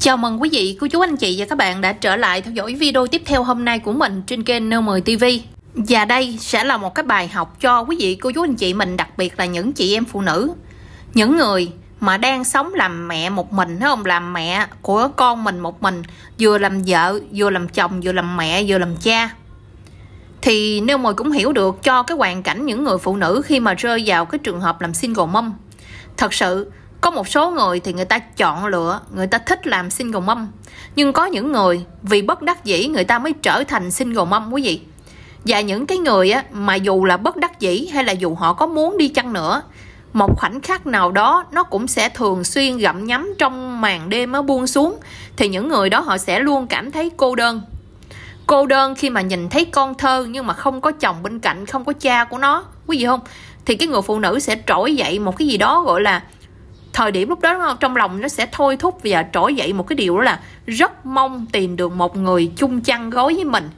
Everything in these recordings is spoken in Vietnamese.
Chào mừng quý vị, cô chú anh chị và các bạn đã trở lại theo dõi video tiếp theo hôm nay của mình trên kênh N10 TV. Và đây sẽ là một cái bài học cho quý vị, cô chú anh chị mình đặc biệt là những chị em phụ nữ. Những người mà đang sống làm mẹ một mình thấy không làm mẹ của con mình một mình vừa làm vợ vừa làm chồng vừa làm mẹ vừa làm cha thì nếu mời cũng hiểu được cho cái hoàn cảnh những người phụ nữ khi mà rơi vào cái trường hợp làm single mom thật sự có một số người thì người ta chọn lựa người ta thích làm single mom nhưng có những người vì bất đắc dĩ người ta mới trở thành single mom quý vị và những cái người á, mà dù là bất đắc dĩ hay là dù họ có muốn đi chăng nữa một khoảnh khắc nào đó nó cũng sẽ thường xuyên gặm nhắm trong màn đêm nó buông xuống thì những người đó họ sẽ luôn cảm thấy cô đơn cô đơn khi mà nhìn thấy con thơ nhưng mà không có chồng bên cạnh không có cha của nó quý vị không thì cái người phụ nữ sẽ trỗi dậy một cái gì đó gọi là thời điểm lúc đó đúng không? trong lòng nó sẽ thôi thúc và trỗi dậy một cái điều đó là rất mong tìm được một người chung chăn gối với mình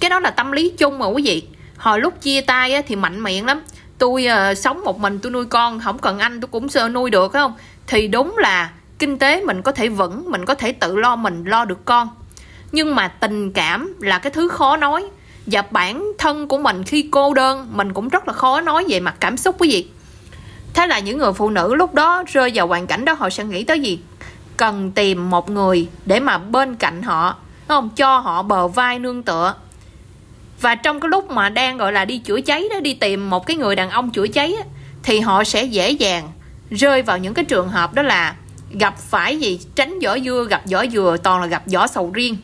cái đó là tâm lý chung mà quý vị hồi lúc chia tay thì mạnh miệng lắm tôi uh, sống một mình tôi nuôi con không cần anh tôi cũng sơ nuôi được không thì đúng là kinh tế mình có thể vững mình có thể tự lo mình lo được con nhưng mà tình cảm là cái thứ khó nói và bản thân của mình khi cô đơn mình cũng rất là khó nói về mặt cảm xúc quý vị thế là những người phụ nữ lúc đó rơi vào hoàn cảnh đó họ sẽ nghĩ tới gì cần tìm một người để mà bên cạnh họ không cho họ bờ vai nương tựa và trong cái lúc mà đang gọi là đi chữa cháy đó đi tìm một cái người đàn ông chữa cháy đó, thì họ sẽ dễ dàng rơi vào những cái trường hợp đó là gặp phải gì tránh vỏ dưa gặp vỏ dừa toàn là gặp vỏ sầu riêng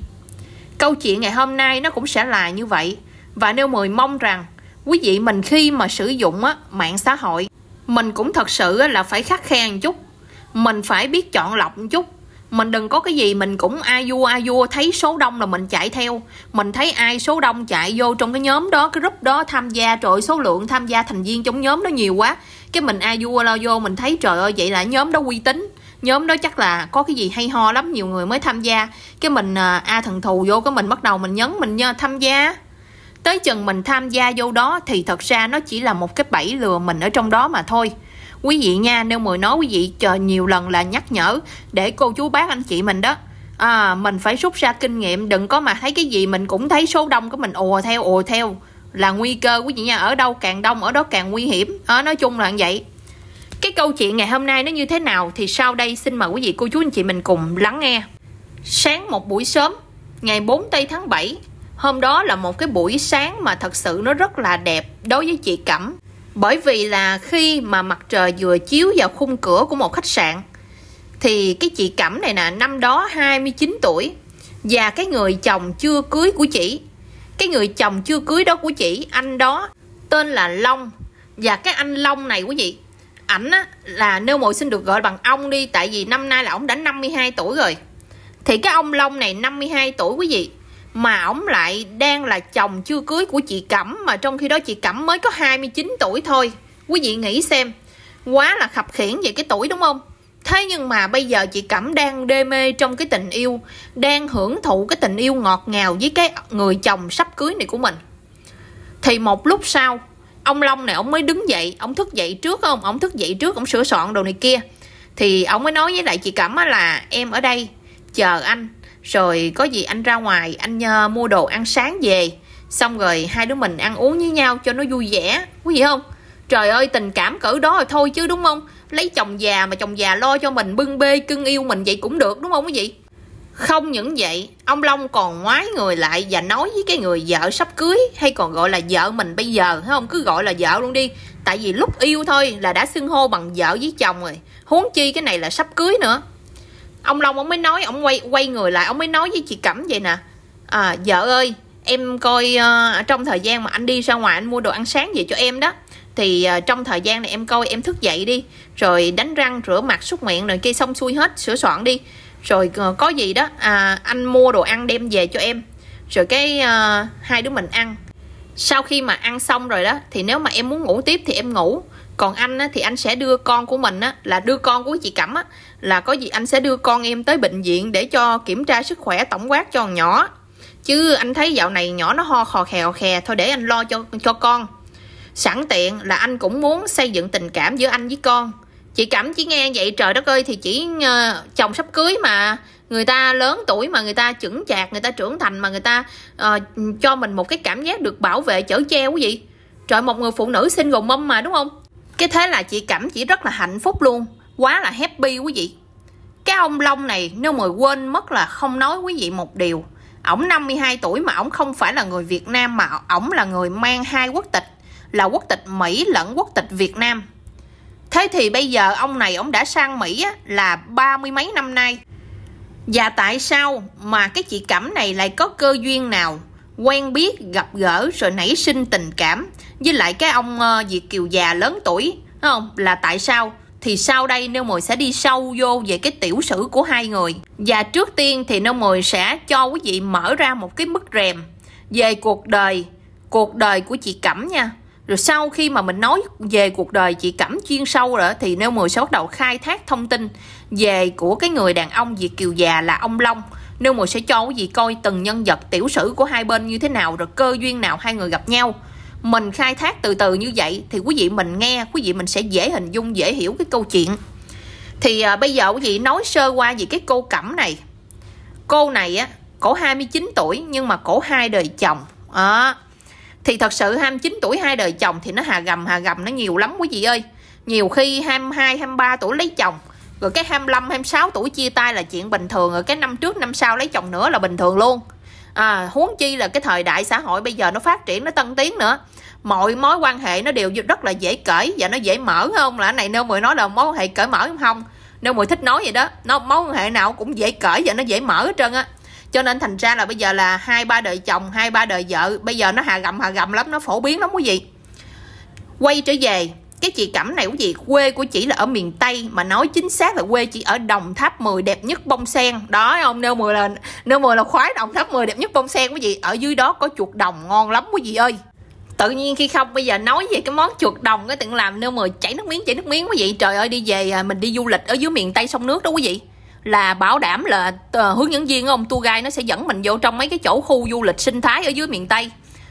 câu chuyện ngày hôm nay nó cũng sẽ là như vậy và nêu mười mong rằng quý vị mình khi mà sử dụng á, mạng xã hội mình cũng thật sự là phải khắc khe một chút mình phải biết chọn lọc một chút mình đừng có cái gì mình cũng ai vua ai vua thấy số đông là mình chạy theo mình thấy ai số đông chạy vô trong cái nhóm đó cái group đó tham gia trời số lượng tham gia thành viên trong nhóm đó nhiều quá cái mình ai vua lo vô mình thấy trời ơi vậy là nhóm đó uy tín nhóm đó chắc là có cái gì hay ho lắm nhiều người mới tham gia cái mình à, a à, thần thù vô cái mình bắt đầu mình nhấn mình tham gia tới chừng mình tham gia vô đó thì thật ra nó chỉ là một cái bẫy lừa mình ở trong đó mà thôi quý vị nha nếu mười nói quý vị chờ nhiều lần là nhắc nhở để cô chú bác anh chị mình đó à, mình phải rút ra kinh nghiệm đừng có mà thấy cái gì mình cũng thấy số đông của mình ùa theo ùa theo là nguy cơ quý vị nha ở đâu càng đông ở đó càng nguy hiểm à, nói chung là như vậy cái câu chuyện ngày hôm nay nó như thế nào thì sau đây xin mời quý vị cô chú anh chị mình cùng lắng nghe sáng một buổi sớm ngày 4 tây tháng 7 Hôm đó là một cái buổi sáng mà thật sự nó rất là đẹp đối với chị Cẩm. Bởi vì là khi mà mặt trời vừa chiếu vào khung cửa của một khách sạn thì cái chị Cẩm này nè, năm đó 29 tuổi và cái người chồng chưa cưới của chị. Cái người chồng chưa cưới đó của chị, anh đó tên là Long và cái anh Long này của chị ảnh á, là nêu mồi xin được gọi bằng ông đi tại vì năm nay là ông đã 52 tuổi rồi thì cái ông Long này 52 tuổi quý vị mà ổng lại đang là chồng chưa cưới của chị Cẩm mà trong khi đó chị Cẩm mới có 29 tuổi thôi. Quý vị nghĩ xem, quá là khập khiển về cái tuổi đúng không? Thế nhưng mà bây giờ chị Cẩm đang đê mê trong cái tình yêu, đang hưởng thụ cái tình yêu ngọt ngào với cái người chồng sắp cưới này của mình. Thì một lúc sau, ông Long này ông mới đứng dậy, ông thức dậy trước không? Ông thức dậy trước, ông sửa soạn đồ này kia. Thì ông mới nói với lại chị Cẩm là em ở đây chờ anh rồi có gì anh ra ngoài anh nhờ mua đồ ăn sáng về xong rồi hai đứa mình ăn uống với nhau cho nó vui vẻ có gì không trời ơi tình cảm cỡ đó rồi thôi chứ đúng không lấy chồng già mà chồng già lo cho mình bưng bê cưng yêu mình vậy cũng được đúng không quý vị không những vậy ông long còn ngoái người lại và nói với cái người vợ sắp cưới hay còn gọi là vợ mình bây giờ phải không cứ gọi là vợ luôn đi tại vì lúc yêu thôi là đã xưng hô bằng vợ với chồng rồi huống chi cái này là sắp cưới nữa ông long ông mới nói ông quay quay người lại ông mới nói với chị cẩm vậy nè à, vợ ơi em coi uh, trong thời gian mà anh đi ra ngoài anh mua đồ ăn sáng về cho em đó thì uh, trong thời gian này em coi em thức dậy đi rồi đánh răng rửa mặt súc miệng rồi kia xong xuôi hết sửa soạn đi rồi uh, có gì đó à, anh mua đồ ăn đem về cho em rồi cái uh, hai đứa mình ăn sau khi mà ăn xong rồi đó thì nếu mà em muốn ngủ tiếp thì em ngủ còn anh á, thì anh sẽ đưa con của mình á, là đưa con của chị cẩm á, là có gì anh sẽ đưa con em tới bệnh viện để cho kiểm tra sức khỏe tổng quát cho nhỏ chứ anh thấy dạo này nhỏ nó ho khò khè khò khè thôi để anh lo cho cho con sẵn tiện là anh cũng muốn xây dựng tình cảm giữa anh với con chị cẩm chỉ nghe vậy trời đất ơi thì chỉ uh, chồng sắp cưới mà người ta lớn tuổi mà người ta chững chạc người ta trưởng thành mà người ta uh, cho mình một cái cảm giác được bảo vệ chở che quý vị trời một người phụ nữ sinh gồm mâm mà đúng không cái thế là chị cảm chỉ rất là hạnh phúc luôn quá là happy quý vị cái ông Long này nếu mà quên mất là không nói quý vị một điều ổng 52 tuổi mà ổng không phải là người Việt Nam mà ổng là người mang hai quốc tịch là quốc tịch Mỹ lẫn quốc tịch Việt Nam thế thì bây giờ ông này ổng đã sang Mỹ là ba mươi mấy năm nay và tại sao mà cái chị Cẩm này lại có cơ duyên nào quen biết gặp gỡ rồi nảy sinh tình cảm với lại cái ông uh, Kiều già lớn tuổi đúng không là tại sao thì sau đây Nêu mồi sẽ đi sâu vô về cái tiểu sử của hai người và trước tiên thì Nêu mồi sẽ cho quý vị mở ra một cái mức rèm về cuộc đời cuộc đời của chị Cẩm nha rồi sau khi mà mình nói về cuộc đời chị Cẩm chuyên sâu rồi thì Nêu mồi sẽ bắt đầu khai thác thông tin về của cái người đàn ông Việt Kiều già là ông Long nếu mà sẽ cho quý vị coi từng nhân vật tiểu sử của hai bên như thế nào rồi cơ duyên nào hai người gặp nhau mình khai thác từ từ như vậy thì quý vị mình nghe quý vị mình sẽ dễ hình dung dễ hiểu cái câu chuyện thì à, bây giờ quý vị nói sơ qua về cái cô cẩm này cô này á cổ 29 tuổi nhưng mà cổ hai đời chồng à, thì thật sự 29 tuổi hai đời chồng thì nó hà gầm hà gầm nó nhiều lắm quý vị ơi nhiều khi 22 23 tuổi lấy chồng rồi cái 25 26 tuổi chia tay là chuyện bình thường rồi cái năm trước năm sau lấy chồng nữa là bình thường luôn à, huống chi là cái thời đại xã hội bây giờ nó phát triển nó tân tiến nữa mọi mối quan hệ nó đều rất là dễ cởi và nó dễ mở không là này nếu mọi nói là mối quan hệ cởi mở không nếu mọi thích nói vậy đó nó mối quan hệ nào cũng dễ cởi và nó dễ mở hết trơn á cho nên thành ra là bây giờ là hai ba đời chồng hai ba đời vợ bây giờ nó hà gầm hà gầm lắm nó phổ biến lắm quý vị quay trở về cái chị cẩm này của chị quê của chị là ở miền tây mà nói chính xác là quê chị ở đồng tháp 10 đẹp nhất bông sen đó không nêu mười là nêu mười là khoái đồng tháp 10 đẹp nhất bông sen của chị ở dưới đó có chuột đồng ngon lắm của vị ơi tự nhiên khi không bây giờ nói về cái món chuột đồng cái tự làm nêu mười chảy nước miếng chảy nước miếng quý vị trời ơi đi về à, mình đi du lịch ở dưới miền tây sông nước đó quý vị là bảo đảm là uh, hướng dẫn viên ông tour guide nó sẽ dẫn mình vô trong mấy cái chỗ khu du lịch sinh thái ở dưới miền tây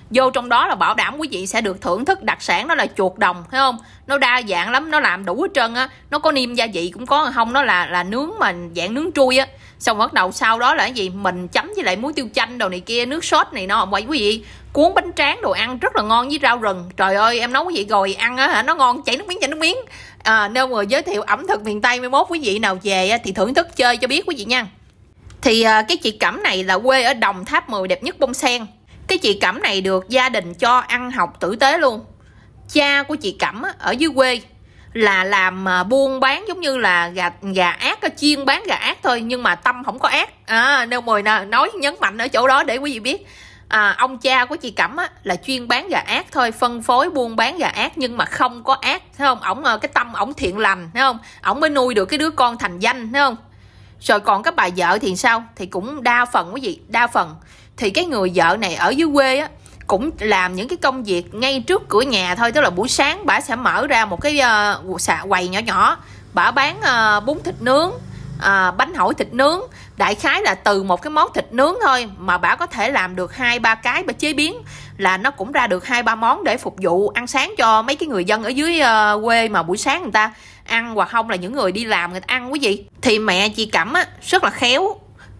vô trong đó là bảo đảm quý vị sẽ được thưởng thức đặc sản đó là chuột đồng thấy không nó đa dạng lắm nó làm đủ hết trơn á nó có niêm gia vị cũng có không nó là là nướng mà dạng nướng trui á xong bắt đầu sau đó là cái gì mình chấm với lại muối tiêu chanh đồ này kia nước sốt này nó vậy quý vị cuốn bánh tráng đồ ăn rất là ngon với rau rừng trời ơi em nấu quý vị rồi ăn á hả nó ngon chảy nước miếng chảy nước miếng à, nên mà giới thiệu ẩm thực miền tây mốt quý vị nào về thì thưởng thức chơi cho biết quý vị nha thì à, cái chị cẩm này là quê ở đồng tháp 10 đẹp nhất bông sen cái chị cẩm này được gia đình cho ăn học tử tế luôn cha của chị cẩm ở dưới quê là làm à, buôn bán giống như là gà gà ác à, chiên bán gà ác thôi nhưng mà tâm không có ác à, nên mồi nói nhấn mạnh ở chỗ đó để quý vị biết à, ông cha của chị cẩm á, là chuyên bán gà ác thôi phân phối buôn bán gà ác nhưng mà không có ác thấy không ổng à, cái tâm ổng thiện lành thấy không ổng mới nuôi được cái đứa con thành danh thấy không rồi còn các bà vợ thì sao thì cũng đa phần quý vị đa phần thì cái người vợ này ở dưới quê á cũng làm những cái công việc ngay trước cửa nhà thôi tức là buổi sáng bà sẽ mở ra một cái uh, xà quầy nhỏ nhỏ bà bán uh, bún thịt nướng uh, bánh hỏi thịt nướng đại khái là từ một cái món thịt nướng thôi mà bà có thể làm được hai ba cái bà chế biến là nó cũng ra được hai ba món để phục vụ ăn sáng cho mấy cái người dân ở dưới uh, quê mà buổi sáng người ta ăn hoặc không là những người đi làm người ta ăn quý vị thì mẹ chị cẩm á rất là khéo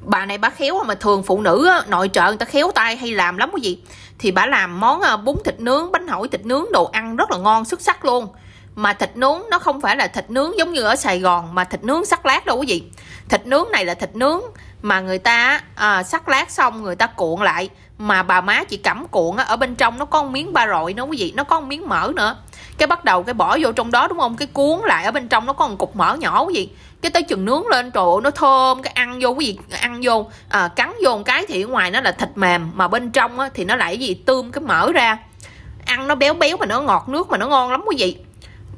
bà này bà khéo mà thường phụ nữ nội trợ người ta khéo tay hay làm lắm cái gì thì bà làm món ờ, bún thịt nướng bánh hỏi thịt nướng đồ ăn rất là ngon xuất sắc luôn mà thịt nướng nó không phải là thịt nướng giống như ở Sài Gòn mà thịt nướng sắc lát đâu quý vị thịt nướng này là thịt nướng mà người ta à, sắc lát xong người ta cuộn lại mà bà má chị cắm cuộn ở bên trong nó có một miếng ba rọi nó quý vị nó có một miếng mỡ nữa cái bắt đầu cái bỏ vô trong đó đúng không cái cuốn lại ở bên trong nó có một cục mỡ nhỏ quý vị cái tới chừng nướng lên trộn nó thơm cái ăn vô cái gì ăn vô à, cắn vô một cái thì ở ngoài nó là thịt mềm mà bên trong á, thì nó lại gì tươm cái mỡ ra ăn nó béo béo mà nó ngọt nước mà nó ngon lắm quý vị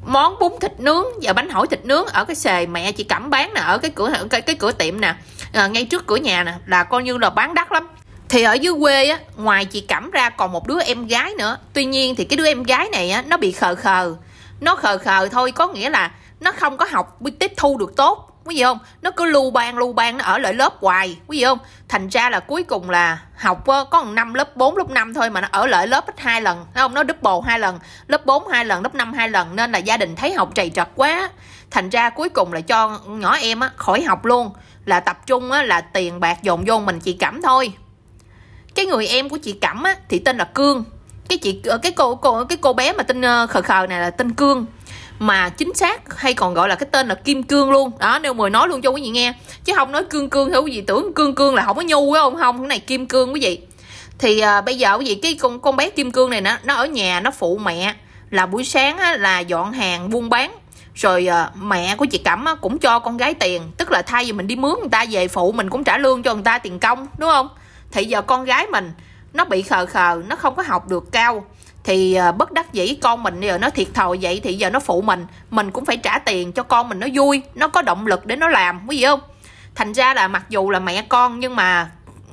món bún thịt nướng và bánh hỏi thịt nướng ở cái xề mẹ chị cẩm bán nè ở cái cửa cái, cái cửa tiệm nè à, ngay trước cửa nhà nè là coi như là bán đắt lắm thì ở dưới quê á ngoài chị cẩm ra còn một đứa em gái nữa tuy nhiên thì cái đứa em gái này á nó bị khờ khờ nó khờ khờ thôi có nghĩa là nó không có học tiếp thu được tốt quý vị không nó cứ lưu ban lưu ban nó ở lại lớp hoài quý vị không thành ra là cuối cùng là học ờ, có một năm lớp 4 lớp 5 thôi mà nó ở lại lớp ít hai lần thấy không nó double hai lần lớp 4 hai lần lớp 5 hai lần nên là gia đình thấy học trầy trật quá thành ra cuối cùng là cho nhỏ em á, khỏi học luôn là tập trung á, là tiền bạc dồn vô mình chị cẩm thôi cái người em của chị cẩm á, thì tên là cương cái chị ờ, cái cô cô cái cô bé mà tên ờ, khờ khờ này là tên cương mà chính xác hay còn gọi là cái tên là kim cương luôn đó nếu mười nói luôn cho quý vị nghe chứ không nói cương cương thì quý vị tưởng cương cương là không có nhu phải không không cái này kim cương quý vị thì à, bây giờ quý vị cái con con bé kim cương này nó nó ở nhà nó phụ mẹ là buổi sáng á, là dọn hàng buôn bán rồi à, mẹ của chị cẩm á, cũng cho con gái tiền tức là thay vì mình đi mướn người ta về phụ mình cũng trả lương cho người ta tiền công đúng không thì giờ con gái mình nó bị khờ khờ nó không có học được cao thì ờ, bất đắc dĩ con mình giờ nó thiệt thòi vậy thì giờ nó phụ mình mình cũng phải trả tiền cho con mình nó vui nó có động lực để nó làm quý gì không thành ra là mặc dù là mẹ con nhưng mà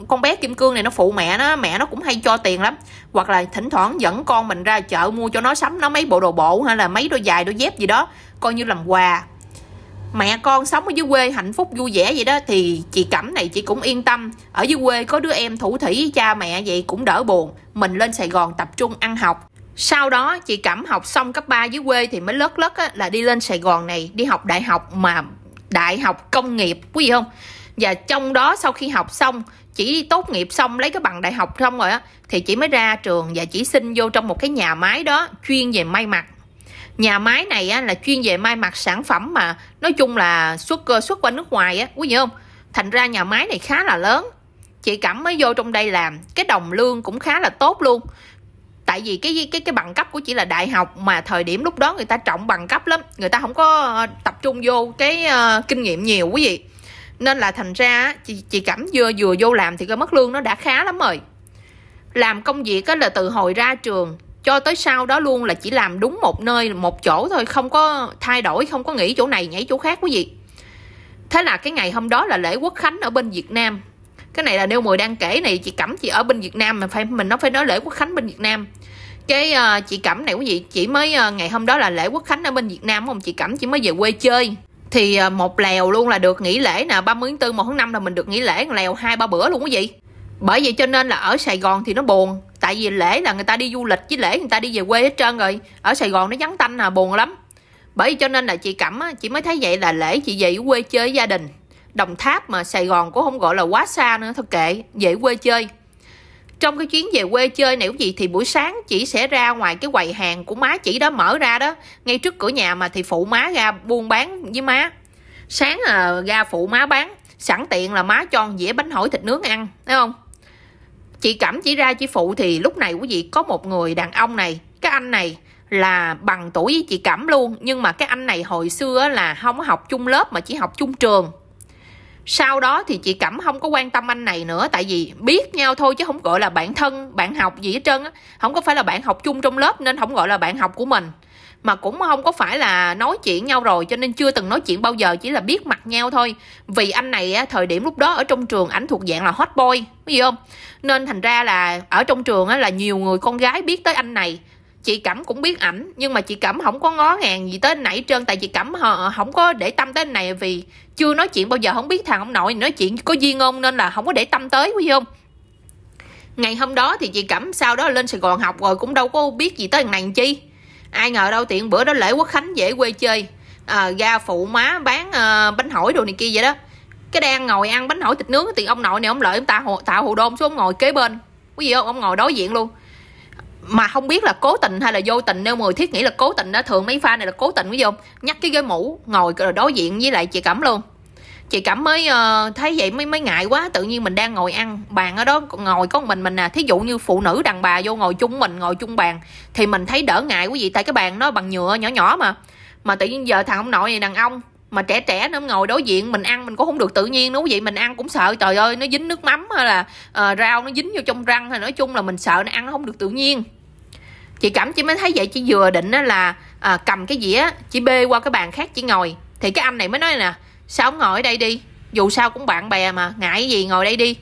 con bé kim cương này nó phụ mẹ nó mẹ nó cũng hay cho tiền lắm hoặc là thỉnh thoảng dẫn con mình ra chợ mua cho nó sắm nó mấy bộ đồ bộ hay là mấy đôi giày đôi dép gì đó coi như làm quà mẹ con sống ở dưới quê hạnh phúc vui vẻ vậy đó thì chị cẩm này chị cũng yên tâm ở dưới quê có đứa em thủ thủy cha mẹ vậy cũng đỡ buồn mình lên sài gòn tập trung ăn học sau đó chị cẩm học xong cấp 3 dưới quê thì mới lất lất á, là đi lên sài gòn này đi học đại học mà đại học công nghiệp quý vị không và trong đó sau khi học xong chỉ tốt nghiệp xong lấy cái bằng đại học xong rồi á thì chị mới ra trường và chỉ xin vô trong một cái nhà máy đó chuyên về may mặc nhà máy này á, là chuyên về mai mặt sản phẩm mà nói chung là xuất ờ, xuất qua nước ngoài á quý vị không thành ra nhà máy này khá là lớn chị cẩm mới vô trong đây làm cái đồng lương cũng khá là tốt luôn tại vì cái cái cái bằng cấp của chị là đại học mà thời điểm lúc đó người ta trọng bằng cấp lắm người ta không có ờ, tập trung vô cái uh, kinh nghiệm nhiều quý vị nên là thành ra chị chị cảm vừa vừa vô làm thì cái mức lương nó đã khá lắm rồi làm công việc á là từ hồi ra trường cho tới sau đó luôn là chỉ làm đúng một nơi một chỗ thôi không có thay đổi không có nghỉ chỗ này nhảy chỗ khác quý vị thế là cái ngày hôm đó là lễ quốc khánh ở bên việt nam cái này là nêu mười đang kể này chị cẩm chị ở bên việt nam mà phải mình nó phải nói lễ quốc khánh bên việt nam cái uh, chị cẩm này quý vị chị mới uh, ngày hôm đó là lễ quốc khánh ở bên việt nam không chị cẩm chị mới về quê chơi thì uh, một lèo luôn là được nghỉ lễ nè mươi tháng 4 một tháng năm là mình được nghỉ lễ lèo hai ba bữa luôn quý vị bởi vậy cho nên là ở sài gòn thì nó buồn tại vì lễ là người ta đi du lịch với lễ người ta đi về quê hết trơn rồi ở sài gòn nó vắng tanh à buồn lắm bởi vậy cho nên là chị cẩm á, chị mới thấy vậy là lễ chị về quê chơi gia đình đồng tháp mà sài gòn cũng không gọi là quá xa nữa thôi kệ về quê chơi trong cái chuyến về quê chơi này của chị thì buổi sáng chỉ sẽ ra ngoài cái quầy hàng của má chỉ đó mở ra đó ngay trước cửa nhà mà thì phụ má ra buôn bán với má sáng à, ra phụ má bán sẵn tiện là má cho dĩa bánh hỏi thịt nướng ăn thấy không chị cẩm chỉ ra chị phụ thì lúc này quý vị có một người đàn ông này cái anh này là bằng tuổi với chị cẩm luôn nhưng mà cái anh này hồi xưa là không học chung lớp mà chỉ học chung trường sau đó thì chị cẩm không có quan tâm anh này nữa tại vì biết nhau thôi chứ không gọi là bạn thân bạn học gì hết trơn á không có phải là bạn học chung trong lớp nên không gọi là bạn học của mình mà cũng không có phải là nói chuyện nhau rồi cho nên chưa từng nói chuyện bao giờ chỉ là biết mặt nhau thôi vì anh này á, thời điểm lúc đó ở trong trường ảnh thuộc dạng là hot boy gì không nên thành ra là ở trong trường á, là nhiều người con gái biết tới anh này chị cẩm cũng biết ảnh nhưng mà chị cẩm không có ngó ngàng gì tới anh nãy trơn tại chị cẩm họ không có để tâm tới anh này vì chưa nói chuyện bao giờ không biết thằng ông nội nói chuyện có duyên không nên là không có để tâm tới quý không ngày hôm đó thì chị cẩm sau đó lên sài gòn học rồi cũng đâu có biết gì tới thằng này chi ai ngờ đâu tiện bữa đó lễ quốc khánh dễ quê chơi à, ờ, ra phụ má bán à, bánh hỏi đồ này kia vậy đó cái đang ngồi ăn bánh hỏi thịt nướng thì ông nội này ông lợi ông tạo hồ, tạo hồ đôn xuống ngồi kế bên quý gì không ông ngồi đối diện luôn mà không biết là cố tình hay là vô tình nếu người thiết nghĩ là cố tình đó thường mấy pha này là cố tình quý vị không nhắc cái ghế mũ ngồi rồi đối diện với lại chị cẩm luôn chị cảm mới uh, thấy vậy mới mới ngại quá tự nhiên mình đang ngồi ăn bàn ở đó ngồi có mình mình nè à. thí dụ như phụ nữ đàn bà vô ngồi chung mình ngồi chung bàn thì mình thấy đỡ ngại quý vị tại cái bàn nó bằng nhựa nhỏ nhỏ mà mà tự nhiên giờ thằng ông nội này đàn ông mà trẻ trẻ nó ngồi đối diện mình ăn mình cũng không được tự nhiên đúng vậy mình ăn cũng sợ trời ơi nó dính nước mắm hay là uh, rau nó dính vô trong răng hay nói chung là mình sợ nó ăn nó không được tự nhiên chị cảm chị mới thấy vậy chị vừa định là à, cầm cái dĩa chị bê qua cái bàn khác chị ngồi thì cái anh này mới nói nè Sao không ngồi ở đây đi Dù sao cũng bạn bè mà Ngại gì ngồi đây đi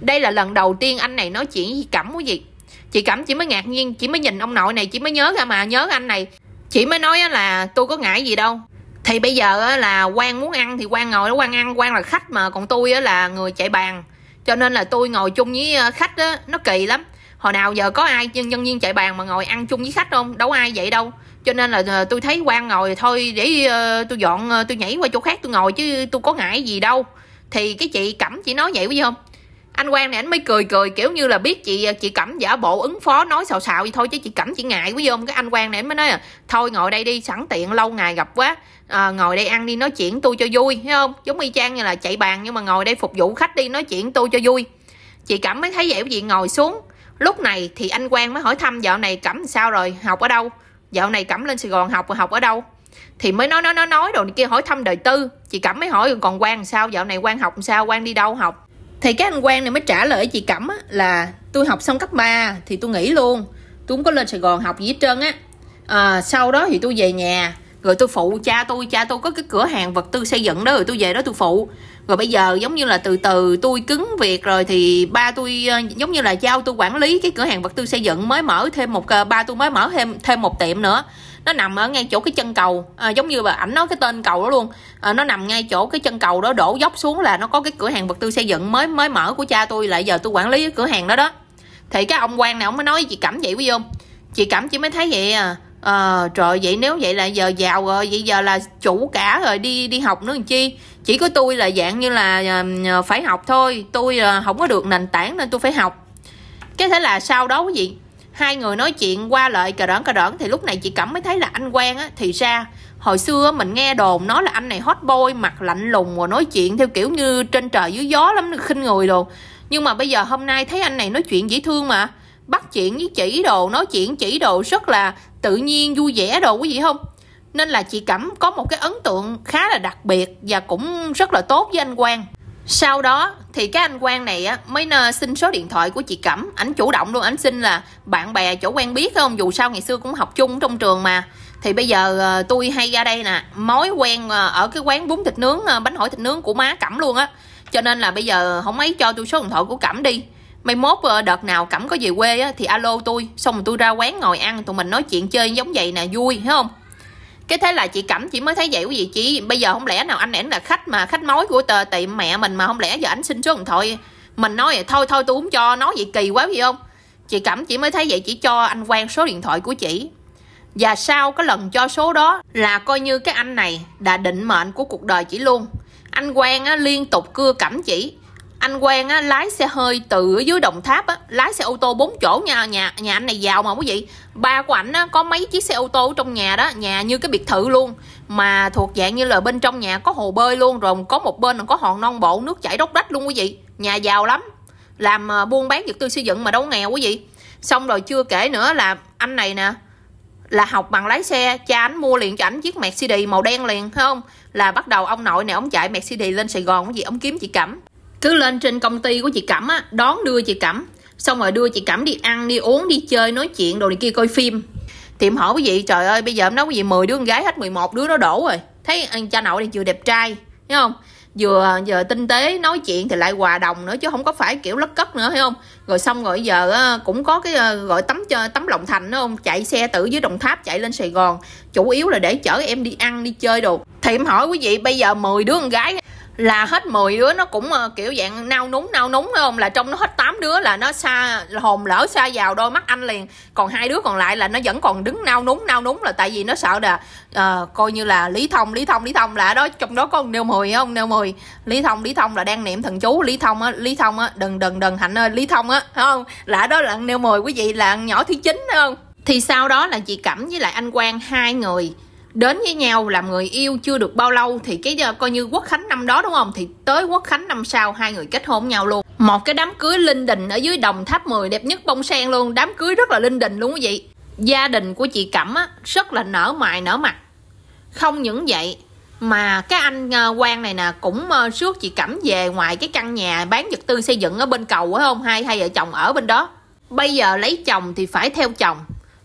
Đây là lần đầu tiên anh này nói chuyện với Cẩm quý vị Chị Cẩm chỉ mới ngạc nhiên Chỉ mới nhìn ông nội này Chỉ mới nhớ ra mà nhớ anh này Chị mới nói là tôi có ngại gì đâu Thì bây giờ là quan muốn ăn Thì quan ngồi đó quan ăn quan là khách mà Còn tôi là người chạy bàn Cho nên là tôi ngồi chung với ờ, khách đó, Nó kỳ lắm Hồi nào giờ có ai nhân, nhân viên chạy bàn mà ngồi ăn chung với khách không Đâu ai vậy đâu cho nên là ờ, tôi thấy quan ngồi thôi để ờ, tôi dọn ờ, tôi nhảy qua chỗ khác tôi ngồi chứ tôi có ngại gì đâu thì cái chị cẩm chị nói vậy phải không anh quan này anh mới cười cười kiểu như là biết chị chị cẩm giả bộ ứng phó nói xào xào vậy thôi chứ chị cẩm chị ngại quý không cái anh quan này mới nói à thôi ngồi đây đi sẵn tiện lâu ngày gặp quá à, ngồi đây ăn đi nói chuyện tôi cho vui thấy không giống y chang như là chạy bàn nhưng mà ngồi đây phục vụ khách đi nói chuyện tôi cho vui chị cẩm mới thấy vậy quý ngồi xuống lúc này thì anh quan mới hỏi thăm dạo này cẩm sao rồi học ở đâu dạo này cẩm lên sài gòn học và học ở đâu thì mới nói nói nói nói đồ này kia hỏi thăm đời tư chị cẩm mới hỏi còn quan sao dạo này quan học sao quan đi đâu học thì cái anh quan này mới trả lời chị cẩm á, là tôi học xong cấp 3 thì tôi nghỉ luôn tôi không có lên sài gòn học gì hết trơn á à, sau đó thì tôi về nhà rồi tôi phụ cha tôi cha tôi có cái cửa hàng vật tư xây dựng đó rồi tôi về đó tôi phụ rồi bây giờ giống như là từ từ tôi cứng việc rồi thì ba tôi ờ, giống như là giao tôi quản lý cái cửa hàng vật tư xây dựng mới mở thêm một ờ, ba tôi mới mở thêm thêm một tiệm nữa nó nằm ở ngay chỗ cái chân cầu à, giống như là ảnh nói cái tên cầu đó luôn à, nó nằm ngay chỗ cái chân cầu đó đổ dốc xuống là nó có cái cửa hàng vật tư xây dựng mới mới mở của cha tôi lại giờ tôi quản lý cái cửa hàng đó đó thì cái ông quan này ông mới nói chị cảm vậy với không chị cảm chỉ mới thấy vậy à ờ trời vậy nếu vậy là giờ giàu rồi vậy giờ là chủ cả rồi đi đi học nữa làm chi chỉ có tôi là dạng như là ờ, ờ, phải học thôi tôi ờ, không có được nền tảng nên tôi phải học cái thế là sau đó cái gì hai người nói chuyện qua lại cà rỡn cà rỡn thì lúc này chị cẩm mới thấy là anh quen á thì ra hồi xưa mình nghe đồn nói là anh này hot boy mặt lạnh lùng rồi nói chuyện theo kiểu như trên trời dưới gió lắm khinh người đồ nhưng mà bây giờ hôm nay thấy anh này nói chuyện dễ thương mà bắt chuyện với chỉ đồ nói chuyện chỉ đồ rất là tự nhiên vui vẻ đồ quý vị không nên là chị cẩm có một cái ấn tượng khá là đặc biệt và cũng rất là tốt với anh quang sau đó thì cái anh quang này á mới xin số điện thoại của chị cẩm ảnh chủ động luôn ảnh xin là bạn bè chỗ quen biết không dù sao ngày xưa cũng học chung trong trường mà thì bây giờ ờ, tôi hay ra đây nè mối quen ờ, ở cái quán bún thịt nướng ờ, bánh hỏi thịt nướng của má cẩm luôn á cho nên là bây giờ không ấy cho tôi số điện thoại của cẩm đi Mai mốt ờ, đợt nào cẩm có về quê á, thì alo tôi Xong rồi tôi ra quán ngồi ăn Tụi mình nói chuyện chơi giống vậy nè vui thấy không Cái thế là chị cẩm chỉ mới thấy vậy quý vị chị Bây giờ không lẽ nào anh ảnh là khách mà Khách mối của tờ tiệm mẹ mình mà không lẽ giờ anh xin số điện thoại Mình nói vậy thôi thôi tôi không cho Nói vậy kỳ quá gì không Chị cẩm chỉ mới thấy vậy chỉ cho anh Quang số điện thoại của chị Và sau cái lần cho số đó Là coi như cái anh này đã định mệnh của cuộc đời chị luôn anh Quang á, liên tục cưa cẩm chị anh quen á lái xe hơi từ dưới đồng tháp á lái xe ô tô bốn chỗ nha nhà nhà anh này giàu mà quý vị ba của ảnh á có mấy chiếc xe ô tô trong nhà đó nhà như cái biệt thự luôn mà thuộc dạng như là bên trong nhà có hồ bơi luôn rồi có một bên còn có hòn non bộ nước chảy róc rách luôn quý vị nhà giàu lắm làm à, buôn bán vật tư xây dựng mà đâu nghèo quý vị xong rồi chưa kể nữa là anh này nè là học bằng lái xe cha anh mua liền cho ảnh chiếc Mercedes màu đen liền thấy không là bắt đầu ông nội này ông chạy Mercedes lên Sài Gòn cái gì ông kiếm chị Cẩm cứ lên trên công ty của chị cẩm á đón đưa chị cẩm xong rồi đưa chị cẩm đi ăn đi uống đi chơi nói chuyện đồ này kia coi phim tìm hỏi quý vị trời ơi bây giờ em nói quý vị 10 đứa con gái hết 11 đứa nó đổ rồi thấy anh cha nội này vừa đẹp trai thấy không vừa giờ tinh tế nói chuyện thì lại hòa đồng nữa chứ không có phải kiểu lất cất nữa thấy không rồi xong rồi giờ cũng có cái ờ, gọi tấm tấm lòng thành nữa không chạy xe tử dưới đồng tháp chạy lên sài gòn chủ yếu là để chở em đi ăn đi chơi đồ thì em hỏi quý vị bây giờ 10 đứa con gái là hết 10 đứa nó cũng ờ, kiểu dạng nao núng nao núng phải không là trong nó hết 8 đứa là nó xa hồn lỡ xa vào đôi mắt anh liền còn hai đứa còn lại là nó vẫn còn đứng nao núng nao núng là tại vì nó sợ là uh, coi như là lý thông lý thông lý thông là đó trong đó có nêu mười không nêu mười lý thông lý thông là đang niệm thần chú lý thông á lý thông á đừng đừng đừng hạnh ơi lý thông á không là đó là nêu mười quý vị là nhỏ thứ chín không thì sau đó là chị cẩm với lại anh quang hai người đến với nhau làm người yêu chưa được bao lâu thì cái giờ coi như quốc khánh năm đó đúng không thì tới quốc khánh năm sau hai người kết hôn nhau luôn một cái đám cưới linh đình ở dưới đồng tháp 10 đẹp nhất bông sen luôn đám cưới rất là linh đình luôn quý vị gia đình của chị cẩm á rất là nở mày nở mặt không những vậy mà cái anh ờ, quan này nè cũng ờ, rước chị cẩm về ngoài cái căn nhà bán vật tư xây dựng ở bên cầu phải không hai hai vợ chồng ở bên đó bây giờ lấy chồng thì phải theo chồng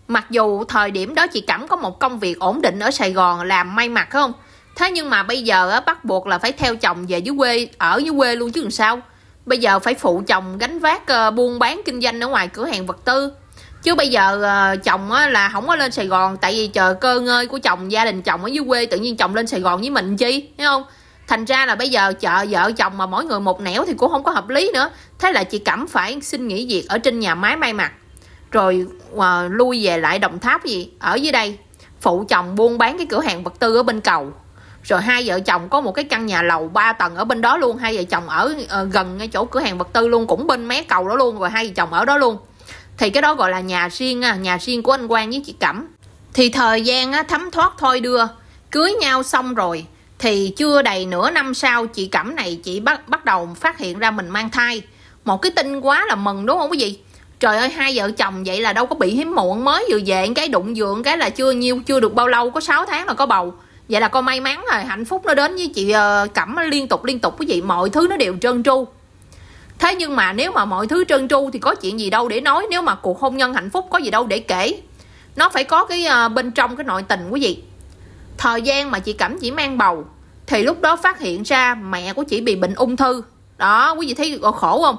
Mặc dù thời điểm đó chị Cẩm có một công việc ổn định ở Sài Gòn làm may mặc không? Thế nhưng mà bây giờ bắt buộc là phải theo chồng về dưới quê, ở dưới quê luôn chứ làm sao? Bây giờ phải phụ chồng gánh vác ờ, buôn bán kinh doanh ở ngoài cửa hàng vật tư. Chứ bây giờ ờ, chồng là không có lên Sài Gòn tại vì chờ cơ ngơi của chồng, gia đình chồng ở dưới quê tự nhiên chồng lên Sài Gòn với mình chi, thấy không? Thành ra là bây giờ chợ vợ chồng mà mỗi người một nẻo thì cũng không có hợp lý nữa. Thế là chị Cẩm phải xin nghỉ việc ở trên nhà máy may mặc rồi à, lui về lại đồng tháp gì ở dưới đây phụ chồng buôn bán cái cửa hàng vật tư ở bên cầu rồi hai vợ chồng có một cái căn nhà lầu 3 tầng ở bên đó luôn hai vợ chồng ở uh, gần ngay chỗ cửa hàng vật tư luôn cũng bên mé cầu đó luôn rồi hai vợ chồng ở đó luôn thì cái đó gọi là nhà riêng nhà riêng của anh Quang với chị Cẩm thì thời gian á, thấm thoát thôi đưa cưới nhau xong rồi thì chưa đầy nửa năm sau chị Cẩm này chị bắt bắt đầu phát hiện ra mình mang thai một cái tin quá là mừng đúng không quý vị trời ơi hai vợ chồng vậy là đâu có bị hiếm muộn mới vừa về cái đụng dượng cái là chưa nhiêu chưa được bao lâu có 6 tháng là có bầu vậy là con may mắn rồi hạnh phúc nó đến với chị ờ, cẩm liên tục liên tục quý vị mọi thứ nó đều trơn tru thế nhưng mà nếu mà mọi thứ trơn tru thì có chuyện gì đâu để nói nếu mà cuộc hôn nhân hạnh phúc có gì đâu để kể nó phải có cái ờ, bên trong cái nội tình quý vị thời gian mà chị cẩm chỉ mang bầu thì lúc đó phát hiện ra mẹ của chị bị bệnh ung thư đó quý vị thấy khổ không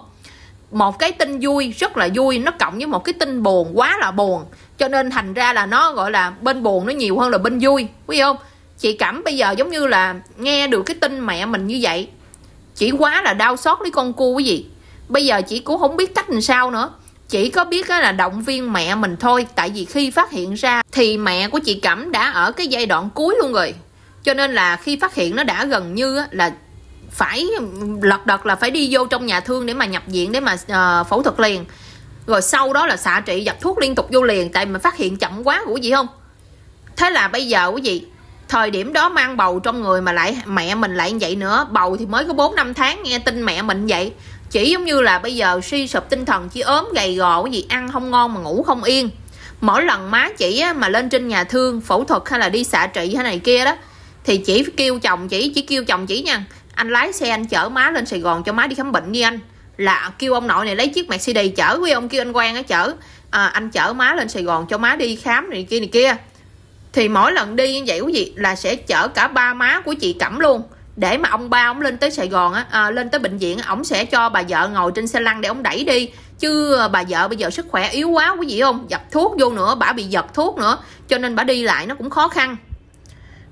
một cái tin vui rất là vui nó cộng với một cái tin buồn quá là buồn cho nên thành ra là nó gọi là bên buồn nó nhiều hơn là bên vui quý không chị cảm bây giờ giống như là nghe được cái tin mẹ mình như vậy chỉ quá là đau xót với con cu quý vị bây giờ chị cũng không biết cách làm sao nữa chỉ có biết là động viên mẹ mình thôi tại vì khi phát hiện ra thì mẹ của chị cẩm đã ở cái giai đoạn cuối luôn rồi cho nên là khi phát hiện nó đã gần như là phải lật đật là phải đi vô trong nhà thương để mà nhập viện để mà uh, phẫu thuật liền rồi sau đó là xạ trị dập thuốc liên tục vô liền tại mà phát hiện chậm quá của gì không thế là bây giờ quý vị thời điểm đó mang bầu trong người mà lại mẹ mình lại như vậy nữa bầu thì mới có bốn năm tháng nghe tin mẹ mình vậy chỉ giống như là bây giờ suy sụp tinh thần chỉ ốm gầy gò cái gì ăn không ngon mà ngủ không yên mỗi lần má chỉ mà lên trên nhà thương phẫu thuật hay là đi xạ trị hay này kia đó thì chỉ kêu chồng chỉ chỉ kêu chồng chỉ nha anh lái xe anh chở má lên sài gòn cho má đi khám bệnh đi anh là kêu ông nội này lấy chiếc mercedes chở với ông kêu anh quang á chở à, anh chở má lên sài gòn cho má đi khám này kia này kia thì mỗi lần đi như vậy quý vị là sẽ chở cả ba má của chị cẩm luôn để mà ông ba ông lên tới sài gòn á à, lên tới bệnh viện ổng sẽ cho bà vợ ngồi trên xe lăn để ông đẩy đi chứ à, bà vợ bây giờ sức khỏe yếu quá quý vị không dập thuốc vô nữa bà bị giật thuốc nữa cho nên bà đi lại nó cũng khó khăn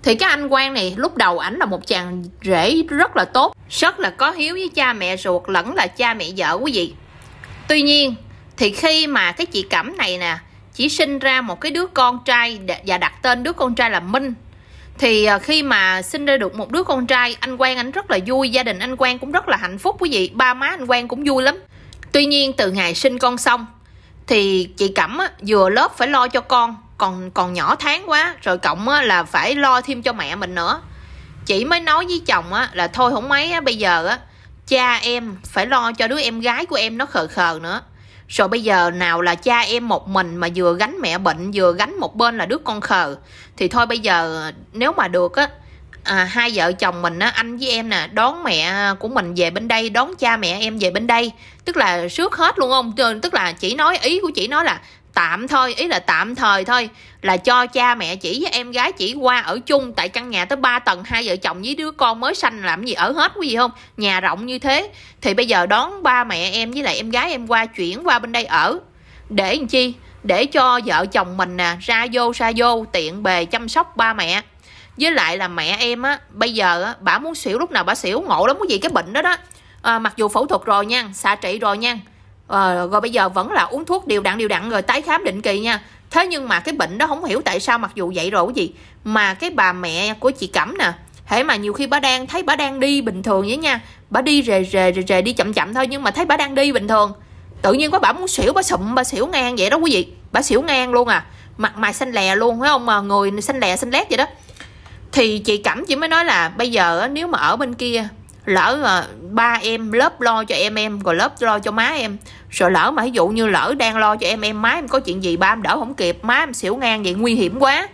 thì cái anh quan này lúc đầu ảnh là một chàng rể rất là tốt rất là có hiếu với cha mẹ ruột lẫn là cha mẹ vợ quý vị tuy nhiên thì khi mà cái chị Cẩm này nè chỉ sinh ra một cái đứa con trai và đặt tên đứa con trai là Minh thì ờ, khi mà sinh ra được một đứa con trai anh quan anh rất là vui gia đình anh quan cũng rất là hạnh phúc quý vị ba má anh quan cũng vui lắm tuy nhiên từ ngày sinh con xong thì chị Cẩm á, vừa lớp phải lo cho con còn còn nhỏ tháng quá rồi cộng á, là phải lo thêm cho mẹ mình nữa chị mới nói với chồng á, là thôi không mấy á, bây giờ á, cha em phải lo cho đứa em gái của em nó khờ khờ nữa rồi bây giờ nào là cha em một mình mà vừa gánh mẹ bệnh vừa gánh một bên là đứa con khờ thì thôi bây giờ nếu mà được á à, hai vợ chồng mình á anh với em nè đón mẹ của mình về bên đây đón cha mẹ em về bên đây tức là trước hết luôn không tức là chỉ nói ý của chị nói là tạm thôi ý là tạm thời thôi là cho cha mẹ chỉ với em gái chỉ qua ở chung tại căn nhà tới 3 tầng hai vợ chồng với đứa con mới sanh làm gì ở hết quý gì không nhà rộng như thế thì bây giờ đón ba mẹ em với lại em gái em qua chuyển qua bên đây ở để làm chi để cho vợ chồng mình nè ra vô ra vô tiện bề chăm sóc ba mẹ với lại là mẹ em á bây giờ á bà muốn xỉu lúc nào bà xỉu ngộ lắm cái gì cái bệnh đó đó à, mặc dù phẫu thuật rồi nha xạ trị rồi nha à, rồi bây giờ vẫn là uống thuốc đều đặn đều đặn rồi tái khám định kỳ nha thế nhưng mà cái bệnh đó không hiểu tại sao mặc dù vậy rồi cái gì mà cái bà mẹ của chị cẩm nè thế mà nhiều khi bà đang thấy bà đang đi bình thường vậy nha bà đi rề rề rề rề đi chậm chậm thôi nhưng mà thấy bà đang đi bình thường tự nhiên có bà muốn xỉu bà sụm bà xỉu ngang vậy đó quý vị bà xỉu ngang luôn à mặt mày xanh lè luôn phải không mà ờ, người xanh lè xanh lét vậy đó thì chị cẩm chỉ mới nói là bây giờ nếu mà ở bên kia lỡ mà ba em lớp lo cho em em rồi lớp lo cho má em rồi lỡ mà ví dụ như lỡ đang lo cho em em má em có chuyện gì ba em đỡ không kịp má em xỉu ngang vậy nguy hiểm quá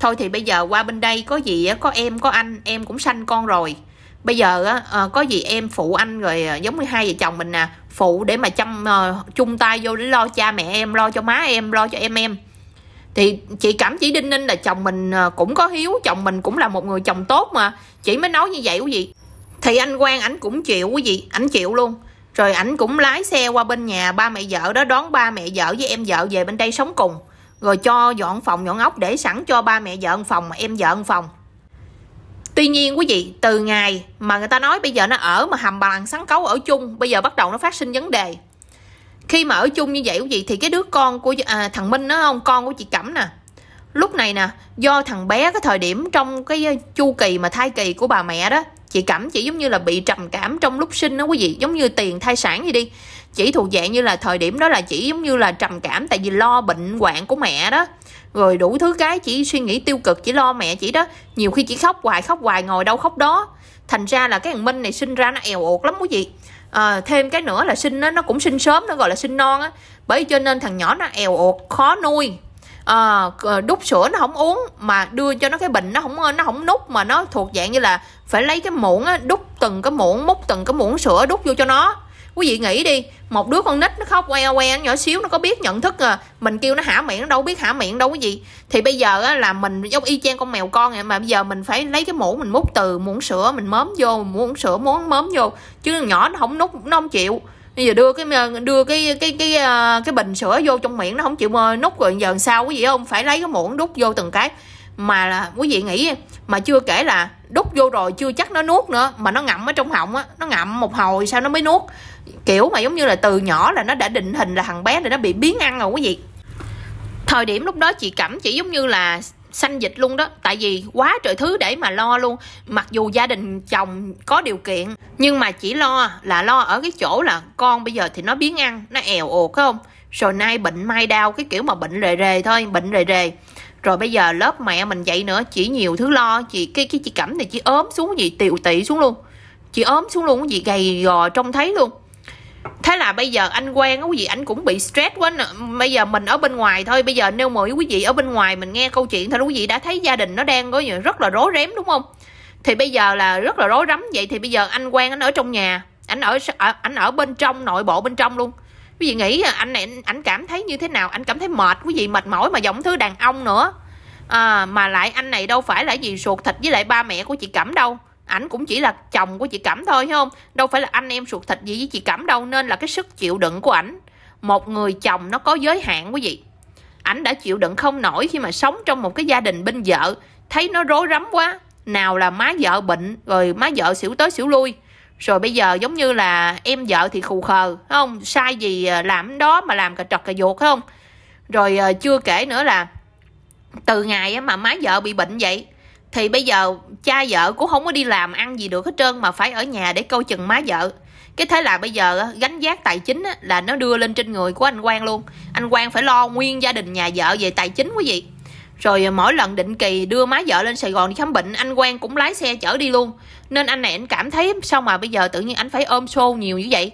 thôi thì bây giờ qua bên đây có gì có em có anh em cũng sanh con rồi bây giờ ờ, có gì em phụ anh rồi ờ, giống như hai vợ chồng mình nè phụ để mà chăm ờ, chung tay vô để lo cha mẹ em lo cho má em lo cho em em thì chị cảm chỉ đinh ninh là chồng mình cũng có hiếu chồng mình cũng là một người chồng tốt mà chị mới nói như vậy quý vị thì anh Quang ảnh cũng chịu quý vị ảnh chịu luôn rồi ảnh cũng lái xe qua bên nhà ba mẹ vợ đó đón ba mẹ vợ với em vợ về bên đây sống cùng rồi cho dọn phòng dọn ốc để sẵn cho ba mẹ vợ phòng mà em vợ phòng tuy nhiên quý vị từ ngày mà người ta nói bây giờ nó ở mà hầm bằng sắn cấu ở chung bây giờ bắt đầu nó phát sinh vấn đề khi mà ở chung như vậy quý vị thì cái đứa con của à, thằng minh nó không con của chị cẩm nè lúc này nè do thằng bé cái thời điểm trong cái ờ, chu kỳ mà thai kỳ của bà mẹ đó chị cảm chỉ giống như là bị trầm cảm trong lúc sinh đó quý vị giống như tiền thai sản gì đi chỉ thuộc dạng như là thời điểm đó là chỉ giống như là trầm cảm tại vì lo bệnh hoạn của mẹ đó rồi đủ thứ cái chỉ suy nghĩ tiêu cực chỉ lo mẹ chỉ đó nhiều khi chỉ khóc hoài khóc hoài ngồi đâu khóc đó thành ra là cái thằng minh này sinh ra nó eo ột lắm quý vị à, thêm cái nữa là sinh nó nó cũng sinh sớm nó gọi là sinh non á bởi cho nên thằng nhỏ nó eo ột khó nuôi à, đút sữa nó không uống mà đưa cho nó cái bình nó không nó không nút mà nó thuộc dạng như là phải lấy cái muỗng á, đút từng cái muỗng múc từng cái muỗng sữa đút vô cho nó quý vị nghĩ đi một đứa con nít nó khóc que que nhỏ xíu nó có biết nhận thức à mình kêu nó hả miệng nó đâu biết hả miệng đâu cái gì thì bây giờ á, là mình giống y chang con mèo con vậy mà bây giờ mình phải lấy cái muỗng mình múc từ muỗng sữa mình mớm vô muỗng sữa muốn mớm vô chứ nhỏ nó không nút nó không chịu bây giờ đưa cái ờ, đưa cái cái cái cái, ờ, cái bình sữa vô trong miệng nó không chịu nút rồi giờ sao quý vị không phải lấy cái muỗng đút vô từng cái mà là quý vị nghĩ mà chưa kể là đút vô rồi chưa chắc nó nuốt nữa mà nó ngậm ở trong họng á nó ngậm một hồi sao nó mới nuốt kiểu mà giống như là từ nhỏ là nó đã định hình là thằng bé này nó bị biến ăn rồi quý vị thời điểm lúc đó chị cẩm chỉ giống như là sanh dịch luôn đó tại vì quá trời thứ để mà lo luôn mặc dù gia đình chồng có điều kiện nhưng mà chỉ lo là lo ở cái chỗ là con bây giờ thì nó biến ăn nó èo ồ không rồi nay bệnh mai đau cái kiểu mà bệnh rề rề thôi bệnh rề rề rồi bây giờ lớp mẹ mình vậy nữa chỉ nhiều thứ lo chị cái cái chị cảm này chị ốm xuống gì tiều tị xuống luôn chị ốm xuống luôn cái gì gầy gò trông thấy luôn thế là bây giờ anh quen quý vị anh cũng bị stress quá nè. bây giờ mình ở bên ngoài thôi bây giờ nếu mời quý vị ở bên ngoài mình nghe câu chuyện thôi quý vị đã thấy gia đình nó đang có gì rất là rối rém đúng không thì bây giờ là rất là rối rắm vậy thì bây giờ anh quen anh ở trong nhà anh ở à, anh ở bên trong nội bộ bên trong luôn quý vị nghĩ anh này anh cảm thấy như thế nào anh cảm thấy mệt quý vị mệt mỏi mà giọng thứ đàn ông nữa à, mà lại anh này đâu phải là gì ruột thịt với lại ba mẹ của chị cẩm đâu ảnh cũng chỉ là chồng của chị Cẩm thôi không đâu phải là anh em ruột thịt gì với chị Cẩm đâu nên là cái sức chịu đựng của ảnh một người chồng nó có giới hạn quý vị ảnh đã chịu đựng không nổi khi mà sống trong một cái gia đình bên vợ thấy nó rối rắm quá nào là má vợ bệnh rồi má vợ xỉu tới xỉu lui rồi bây giờ giống như là em vợ thì khù khờ không sai gì à, làm đó mà làm cà trật cà ruột không rồi à, chưa kể nữa là từ ngày mà má vợ bị bệnh vậy thì bây giờ cha vợ cũng không có đi làm ăn gì được hết trơn mà phải ở nhà để câu chừng má vợ cái thế là bây giờ gánh giác tài chính là nó đưa lên trên người của anh quang luôn anh quang phải lo nguyên gia đình nhà vợ về tài chính quý vị rồi à, mỗi lần định kỳ đưa má vợ lên sài gòn đi khám bệnh anh quang cũng lái xe chở đi luôn nên anh này anh cảm thấy sao mà bây giờ tự nhiên anh phải ôm xô nhiều như vậy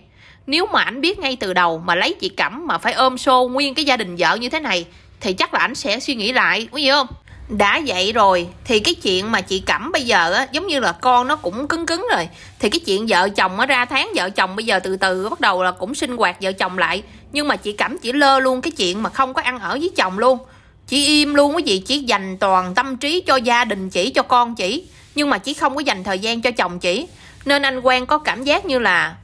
nếu mà anh biết ngay từ đầu mà lấy chị cẩm mà phải ôm xô nguyên cái gia đình vợ như thế này thì chắc là anh sẽ suy nghĩ lại quý vị không đã vậy rồi thì cái chuyện mà chị cẩm bây giờ á giống như là con nó cũng cứng cứng rồi thì cái chuyện vợ chồng nó ra tháng vợ chồng bây giờ từ từ bắt đầu là cũng sinh hoạt vợ chồng lại nhưng mà chị cẩm chỉ lơ luôn cái chuyện mà không có ăn ở với chồng luôn chị im luôn cái gì chỉ dành toàn tâm trí cho gia đình chỉ cho con chỉ nhưng mà chỉ không có dành thời gian cho chồng chỉ nên anh quen có cảm giác như là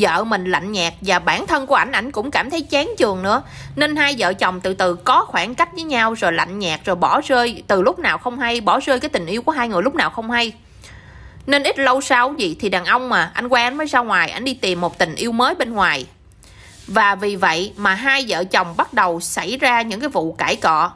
vợ mình lạnh nhạt và bản thân của ảnh ảnh cũng cảm thấy chán chường nữa nên hai vợ chồng từ từ có khoảng cách với nhau rồi lạnh nhạt rồi bỏ rơi từ lúc nào không hay bỏ rơi cái tình yêu của hai người lúc nào không hay nên ít lâu sau gì thì đàn ông mà anh qua anh mới ra ngoài anh đi tìm một tình yêu mới bên ngoài và vì vậy mà hai vợ chồng bắt đầu xảy ra những cái vụ cãi cọ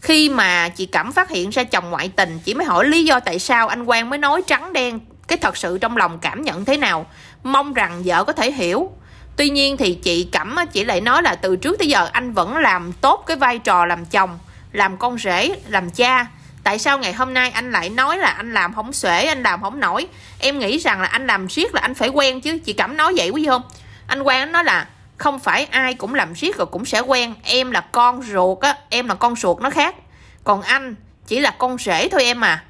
khi mà chị cảm phát hiện ra chồng ngoại tình chị mới hỏi lý do tại sao anh Quang mới nói trắng đen cái thật sự trong lòng cảm nhận thế nào mong rằng vợ có thể hiểu tuy nhiên thì chị cẩm chỉ lại nói là từ trước tới giờ anh vẫn làm tốt cái vai trò làm chồng làm con rể làm cha tại sao ngày hôm nay anh lại nói là anh làm không xuể anh làm không nổi em nghĩ rằng là anh làm riết là anh phải quen chứ chị cẩm nói vậy quý không anh quen nói là không phải ai cũng làm riết rồi cũng sẽ quen em là con ruột á em là con ruột nó khác còn anh chỉ là con rể thôi em à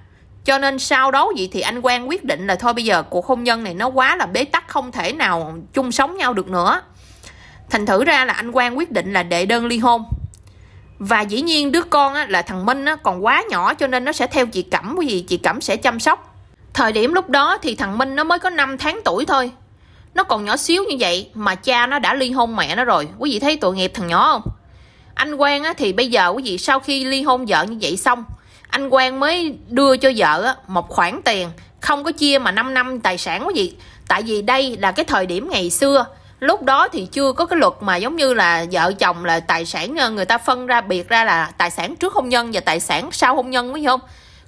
cho nên sau đó vậy thì anh Quang quyết định là thôi bây giờ cuộc hôn nhân này nó quá là bế tắc không thể nào chung sống nhau được nữa thành thử ra là anh Quang quyết định là đệ đơn ly hôn và dĩ nhiên đứa con là thằng Minh á, còn quá nhỏ cho nên nó sẽ theo chị Cẩm quý vị chị Cẩm sẽ chăm sóc thời điểm lúc đó thì thằng Minh nó mới có 5 tháng tuổi thôi nó còn nhỏ xíu như vậy mà cha nó đã ly hôn mẹ nó rồi quý vị thấy tội nghiệp thằng nhỏ không anh Quang thì bây giờ quý vị sau khi ly hôn vợ như vậy xong anh Quang mới đưa cho vợ một khoản tiền không có chia mà 5 năm tài sản quý gì tại vì đây là cái thời điểm ngày xưa lúc đó thì chưa có cái luật mà giống như là vợ chồng là tài sản ờ, người ta phân ra biệt ra là tài sản trước hôn nhân và tài sản sau hôn nhân quý không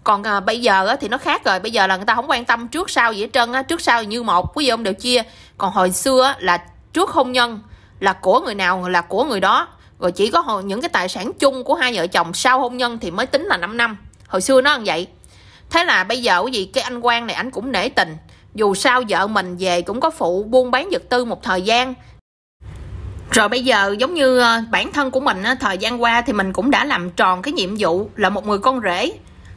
còn à, bây giờ á, thì nó khác rồi bây giờ là người ta không quan tâm trước sau gì hết trơn á trước sau như một quý vị ông đều chia còn hồi xưa á, là trước hôn nhân là của người nào là của người đó rồi chỉ có những cái tài sản chung của hai vợ chồng sau hôn nhân thì mới tính là 5 năm hồi xưa nó ăn vậy thế là bây giờ cái gì cái anh quan này anh cũng nể tình dù sao vợ mình về cũng có phụ buôn bán vật tư một thời gian rồi bây giờ giống như ờ, bản thân của mình thời gian qua thì mình cũng đã làm tròn cái nhiệm vụ là một người con rể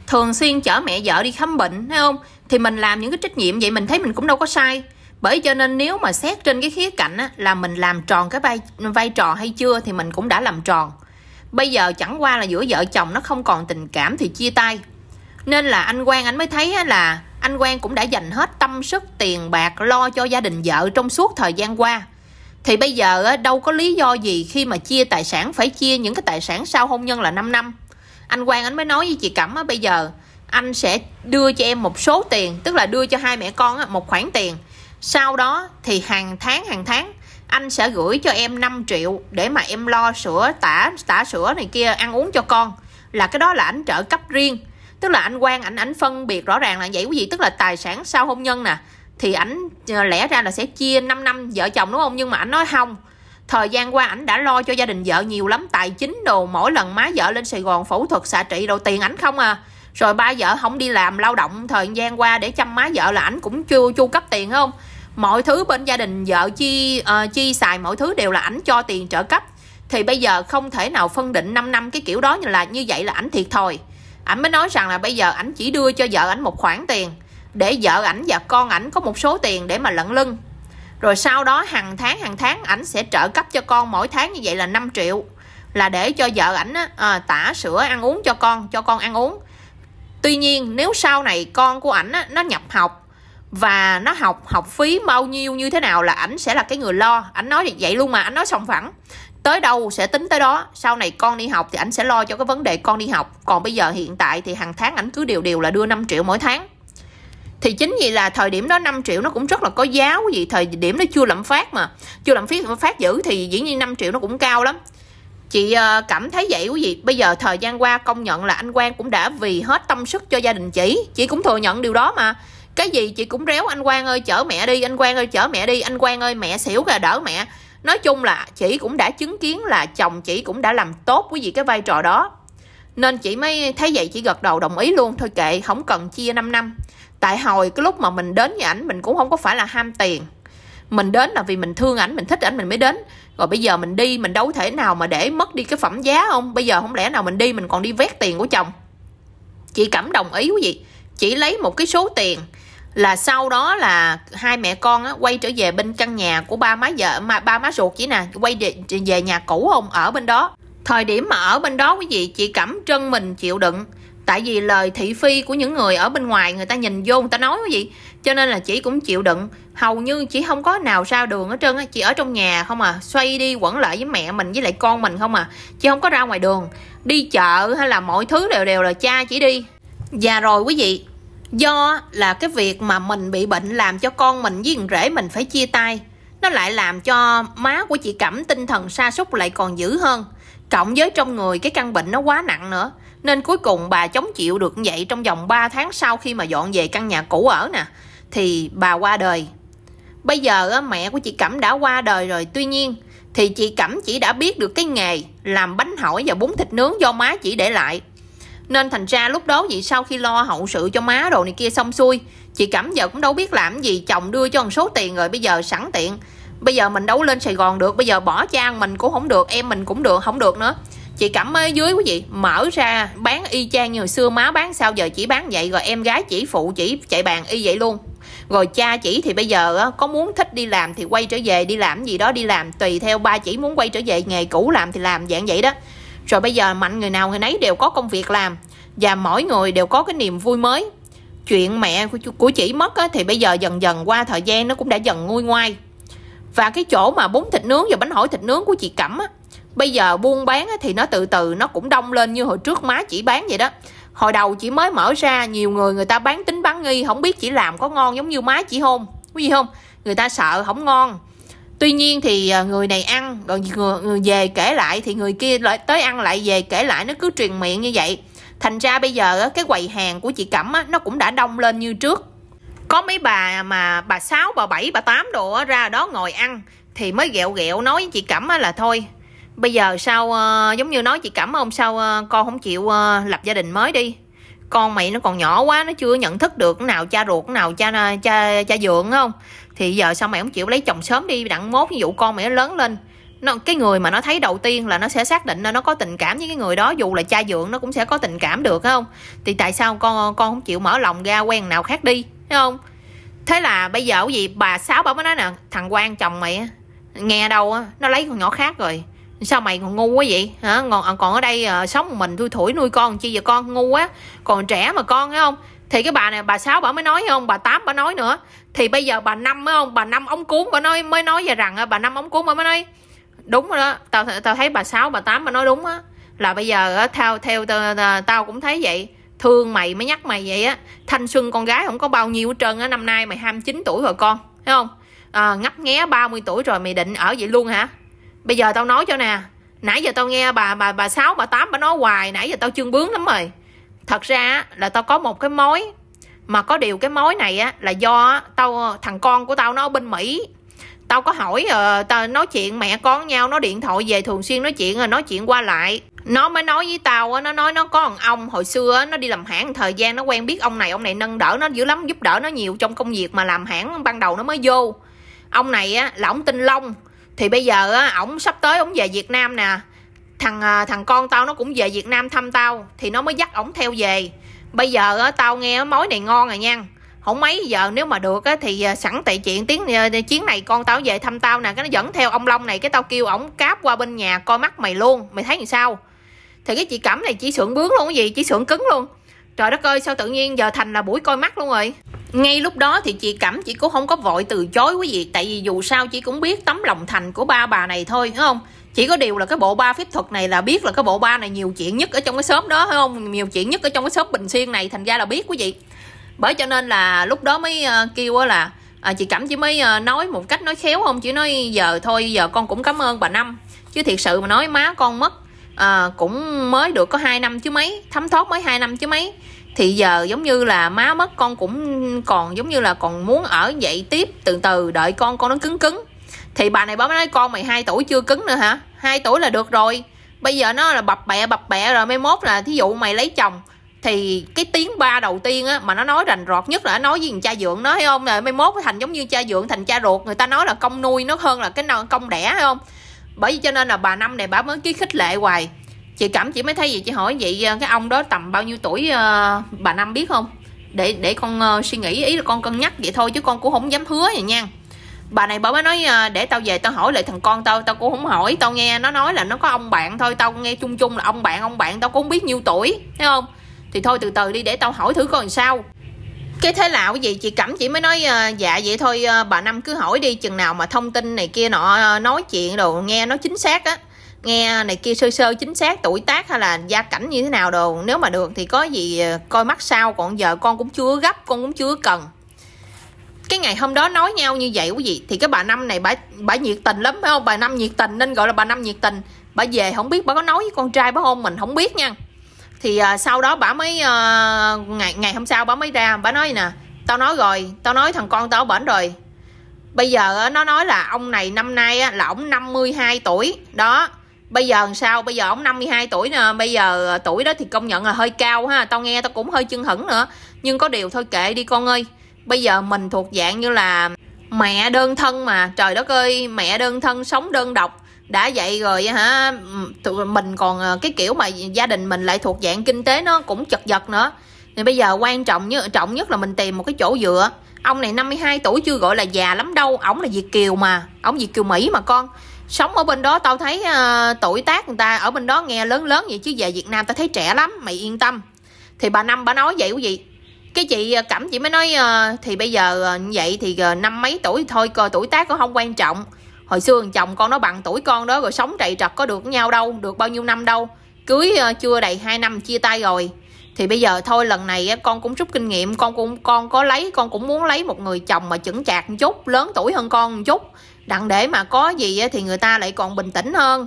thường xuyên chở mẹ vợ đi khám bệnh thấy không thì mình làm những cái trách nhiệm vậy mình thấy mình cũng đâu có sai bởi cho nên nếu mà xét trên cái khía cạnh á, là mình làm tròn cái vai vai trò hay chưa thì mình cũng đã làm tròn bây giờ chẳng qua là giữa vợ chồng nó không còn tình cảm thì chia tay nên là anh quang anh mới thấy là anh quang cũng đã dành hết tâm sức tiền bạc lo cho gia đình vợ trong suốt thời gian qua thì bây giờ đâu có lý do gì khi mà chia tài sản phải chia những cái tài sản sau hôn nhân là 5 năm anh quang anh mới nói với chị cẩm bây giờ anh sẽ đưa cho em một số tiền tức là đưa cho hai mẹ con một khoản tiền sau đó thì hàng tháng hàng tháng anh sẽ gửi cho em 5 triệu để mà em lo sữa tả tả sữa này kia ăn uống cho con là cái đó là ảnh trợ cấp riêng tức là anh quan ảnh ảnh phân biệt rõ ràng là vậy quý vị tức là tài sản sau hôn nhân nè thì ảnh ờ, lẽ ra là sẽ chia 5 năm vợ chồng đúng không nhưng mà ảnh nói không thời gian qua ảnh đã lo cho gia đình vợ nhiều lắm tài chính đồ mỗi lần má vợ lên sài gòn phẫu thuật xạ trị đồ tiền ảnh không à rồi ba vợ không đi làm lao động thời gian qua để chăm má vợ là ảnh cũng chưa chu cấp tiền không mọi thứ bên gia đình vợ chi uh, chi xài mọi thứ đều là ảnh cho tiền trợ cấp thì bây giờ không thể nào phân định 5 năm cái kiểu đó như là như vậy là ảnh thiệt thôi ảnh mới nói rằng là bây giờ ảnh chỉ đưa cho vợ ảnh một khoản tiền để vợ ảnh và con ảnh có một số tiền để mà lận lưng rồi sau đó hàng tháng hàng tháng ảnh sẽ trợ cấp cho con mỗi tháng như vậy là 5 triệu là để cho vợ ảnh à, tả sữa ăn uống cho con cho con ăn uống tuy nhiên nếu sau này con của ảnh á, nó nhập học và nó học học phí bao nhiêu như thế nào là ảnh sẽ là cái người lo ảnh nói vậy luôn mà ảnh nói xong phẳng tới đâu sẽ tính tới đó sau này con đi học thì ảnh sẽ lo cho cái vấn đề con đi học còn bây giờ hiện tại thì hàng tháng ảnh cứ điều điều là đưa 5 triệu mỗi tháng thì chính vì là thời điểm đó 5 triệu nó cũng rất là có giá gì thời điểm nó chưa lạm phát mà chưa lạm phát phát dữ thì dĩ nhiên 5 triệu nó cũng cao lắm chị ờ, cảm thấy vậy quý vị bây giờ thời gian qua công nhận là anh quang cũng đã vì hết tâm sức cho gia đình chị chị cũng thừa nhận điều đó mà cái gì chị cũng réo anh Quang ơi chở mẹ đi anh Quang ơi chở mẹ đi anh Quang ơi mẹ xỉu kìa đỡ mẹ nói chung là chị cũng đã chứng kiến là chồng chị cũng đã làm tốt quý vị cái vai trò đó nên chị mới thấy vậy chị gật đầu đồng ý luôn thôi kệ không cần chia 5 năm tại hồi cái lúc mà mình đến với ảnh mình cũng không có phải là ham tiền mình đến là vì mình thương ảnh mình thích ảnh mình mới đến rồi bây giờ mình đi mình đâu thể nào mà để mất đi cái phẩm giá không bây giờ không lẽ nào mình đi mình còn đi vét tiền của chồng chị cảm đồng ý quý vị chị lấy một cái số tiền là sau đó là hai mẹ con á, quay trở về bên căn nhà của ba má vợ mà ba má ruột chỉ nè quay về, nhà cũ không ở bên đó thời điểm mà ở bên đó quý vị chị cẩm chân mình chịu đựng tại vì lời thị phi của những người ở bên ngoài người ta nhìn vô người ta nói cái gì cho nên là chị cũng chịu đựng hầu như chị không có nào ra đường hết trơn á chị ở trong nhà không à xoay đi quẩn lại với mẹ mình với lại con mình không à chị không có ra ngoài đường đi chợ hay là mọi thứ đều đều là cha chỉ đi và rồi quý vị do là cái việc mà mình bị bệnh làm cho con mình với rể mình phải chia tay nó lại làm cho má của chị cẩm tinh thần sa sút lại còn dữ hơn cộng với trong người cái căn bệnh nó quá nặng nữa nên cuối cùng bà chống chịu được vậy trong vòng 3 tháng sau khi mà dọn về căn nhà cũ ở nè thì bà qua đời bây giờ mẹ của chị cẩm đã qua đời rồi tuy nhiên thì chị cẩm chỉ đã biết được cái nghề làm bánh hỏi và bún thịt nướng do má chỉ để lại nên thành ra lúc đó vậy sau khi lo hậu sự cho má đồ này kia xong xuôi chị cảm giờ cũng đâu biết làm gì chồng đưa cho một số tiền rồi bây giờ sẵn tiện bây giờ mình đâu lên sài gòn được bây giờ bỏ cha mình cũng không được em mình cũng được không được nữa chị cảm ở dưới quý vị mở ra bán y chang như hồi xưa má bán sao giờ chỉ bán vậy rồi em gái chỉ phụ chỉ chạy bàn y vậy luôn rồi cha chỉ thì bây giờ có muốn thích đi làm thì quay trở về đi làm gì đó đi làm tùy theo ba chỉ muốn quay trở về nghề cũ làm thì làm dạng vậy đó rồi bây giờ mạnh người nào người nấy đều có công việc làm và mỗi người đều có cái niềm vui mới chuyện mẹ của, của chị mất á, thì bây giờ dần dần qua thời gian nó cũng đã dần nguôi ngoai và cái chỗ mà bún thịt nướng và bánh hỏi thịt nướng của chị cẩm á, bây giờ buôn bán á, thì nó từ từ nó cũng đông lên như hồi trước má chị bán vậy đó hồi đầu chị mới mở ra nhiều người người ta bán tính bán nghi không biết chỉ làm có ngon giống như má chỉ không có gì không người ta sợ không ngon tuy nhiên thì ờ, người này ăn rồi người, người về kể lại thì người kia lại tới ăn lại về kể lại nó cứ truyền miệng như vậy thành ra bây giờ cái quầy hàng của chị cẩm nó cũng đã đông lên như trước có mấy bà mà bà sáu bà bảy bà tám đồ ra đó ngồi ăn thì mới ghẹo ghẹo nói với chị cẩm là thôi bây giờ sao ờ, giống như nói chị cẩm không sao ờ, con không chịu lập gia đình mới đi con mày nó còn nhỏ quá nó chưa nhận thức được nào cha ruột nào cha cha cha dượng không thì giờ sao mày không chịu lấy chồng sớm đi đặng mốt ví dụ con mày nó lớn lên nó cái người mà nó thấy đầu tiên là nó sẽ xác định là nó có tình cảm với cái người đó dù là cha dượng nó cũng sẽ có tình cảm được không thì tại sao con con không chịu mở lòng ra quen nào khác đi thấy không thế là bây giờ cái gì bà sáu bà mới nói nè thằng quan chồng mày nghe đâu á nó lấy con nhỏ khác rồi sao mày còn ngu quá vậy hả còn à, còn ở đây à, sống một mình thui thủi nuôi con chi giờ con ngu quá còn trẻ mà con thấy không thì cái bà này bà sáu bà mới nói không bà tám bà nói nữa thì bây giờ bà năm mới không bà năm ống cuốn bà nói mới nói về rằng bà năm ống cuốn bà mới nói đúng rồi đó tao tao thấy bà sáu bà tám bà nói đúng á là bây giờ theo theo tao cũng thấy vậy thương mày mới nhắc mày vậy á thanh xuân con gái không có bao nhiêu hết trơn á năm nay mày 29 tuổi rồi con thấy không à, ngấp nghé 30 tuổi rồi mày định ở vậy luôn hả bây giờ tao nói cho nè nãy giờ tao nghe bà bà bà sáu bà tám bà nói hoài nãy giờ tao chương bướng lắm rồi thật ra là tao có một cái mối mà có điều cái mối này á là do tao thằng con của tao nó ở bên mỹ tao có hỏi ờ, tao nói chuyện mẹ con nhau nó điện thoại về thường xuyên nói chuyện rồi ờ, nói chuyện qua lại nó mới nói với tao nó nói nó có một ông hồi xưa nó đi làm hãng thời gian nó quen biết ông này ông này nâng đỡ nó dữ lắm giúp đỡ nó nhiều trong công việc mà làm hãng ban đầu nó mới vô ông này á là ông tinh long thì bây giờ á ổng sắp tới ổng về việt nam nè thằng ờ, thằng con tao nó cũng về việt nam thăm tao thì nó mới dắt ổng theo về bây giờ tao nghe mối này ngon rồi nha không mấy giờ nếu mà được á thì à, sẵn tại chuyện tiếng à, chiến này con tao về thăm tao nè cái nó dẫn theo ông long này cái tao kêu ổng cáp qua bên nhà coi mắt mày luôn mày thấy như sao thì cái chị cẩm này chỉ sượng bướng luôn cái gì chỉ sượng cứng luôn trời đất ơi sao tự nhiên giờ thành là buổi coi mắt luôn rồi ngay lúc đó thì chị cẩm chị cũng không có vội từ chối quý vị tại vì dù sao chị cũng biết tấm lòng thành của ba bà này thôi đúng không chỉ có điều là cái bộ ba phép thuật này là biết là cái bộ ba này nhiều chuyện nhất ở trong cái xóm đó phải không nhiều chuyện nhất ở trong cái xóm bình xuyên này thành ra là biết quý vị bởi cho nên là lúc đó mới uh, kêu là à, chị cẩm chỉ mới uh, nói một cách nói khéo không chỉ nói giờ thôi giờ con cũng cảm ơn bà năm chứ thiệt sự mà nói má con mất à, cũng mới được có hai năm chứ mấy thấm thoát mới hai năm chứ mấy thì giờ giống như là má mất con cũng còn giống như là còn muốn ở vậy tiếp từ từ đợi con con nó cứng cứng thì bà này mới nói con mày 2 tuổi chưa cứng nữa hả 2 tuổi là được rồi bây giờ nó là bập bẹ bập bẹ rồi mai mốt là thí dụ mày lấy chồng thì cái tiếng ba đầu tiên á mà nó nói rành rọt nhất là nó nói với thằng cha dượng nó thấy không là mai mốt thành giống như cha dượng thành cha ruột người ta nói là công nuôi nó hơn là cái công đẻ hay không bởi vì cho nên là bà năm này bà mới ký khích lệ hoài chị cảm chị mới thấy gì chị hỏi vậy ờ, cái ông đó tầm bao nhiêu tuổi ờ, bà năm biết không để để con ờ, suy nghĩ ý là con cân nhắc vậy thôi chứ con cũng không dám hứa vậy nha bà này bà mới nói à, để tao về tao hỏi lại thằng con tao tao cũng không hỏi tao nghe nó nói là nó có ông bạn thôi tao nghe chung chung là ông bạn ông bạn tao cũng không biết nhiêu tuổi thấy không thì thôi từ từ đi để tao hỏi thử coi làm sao cái thế nào cái gì chị cẩm chị mới nói à, dạ vậy thôi à, bà năm cứ hỏi đi chừng nào mà thông tin này kia nọ nói chuyện đồ nghe nó chính xác á nghe này kia sơ sơ chính xác tuổi tác hay là gia cảnh như thế nào đồ nếu mà được thì có gì coi mắt sau còn giờ con cũng chưa gấp con cũng chưa cần cái ngày hôm đó nói nhau như vậy quý vị thì cái bà năm này bà bà nhiệt tình lắm phải không bà năm nhiệt tình nên gọi là bà năm nhiệt tình bà về không biết bà có nói với con trai bà không mình không biết nha thì à, sau đó bà mới à, ngày ngày hôm sau bà mới ra bà nói nè tao nói rồi tao nói thằng con tao bển rồi bây giờ nó nói là ông này năm nay á, là ổng 52 tuổi đó bây giờ làm sao bây giờ ổng 52 tuổi nè bây giờ à, tuổi đó thì công nhận là hơi cao ha tao nghe tao cũng hơi chân hững nữa nhưng có điều thôi kệ đi con ơi bây giờ mình thuộc dạng như là mẹ đơn thân mà trời đất ơi mẹ đơn thân sống đơn độc đã vậy rồi hả mình còn ờ, cái kiểu mà gia đình mình lại thuộc dạng kinh tế nó cũng chật vật nữa thì bây giờ quan trọng nhất trọng nhất là mình tìm một cái chỗ dựa ông này 52 tuổi chưa gọi là già lắm đâu ổng là việt kiều mà ổng việt kiều mỹ mà con sống ở bên đó tao thấy uh, tuổi tác người ta ở bên đó nghe lớn lớn vậy chứ về việt nam tao thấy trẻ lắm mày yên tâm thì bà năm bà nói vậy quý vị cái chị ờ, cẩm chị mới nói ờ, thì bây giờ ờ, như vậy thì năm mấy tuổi thôi tuổi tác cũng không quan trọng hồi xưa chồng con nó bằng tuổi con đó rồi sống trầy trật có được nhau đâu được bao nhiêu năm đâu cưới chưa đầy 2 năm chia tay rồi thì bây giờ thôi lần này con cũng rút kinh nghiệm con cũng con có lấy con cũng muốn lấy một người chồng mà chững chạc một chút lớn tuổi hơn con một chút đặng để mà có gì thì người ta lại còn bình tĩnh hơn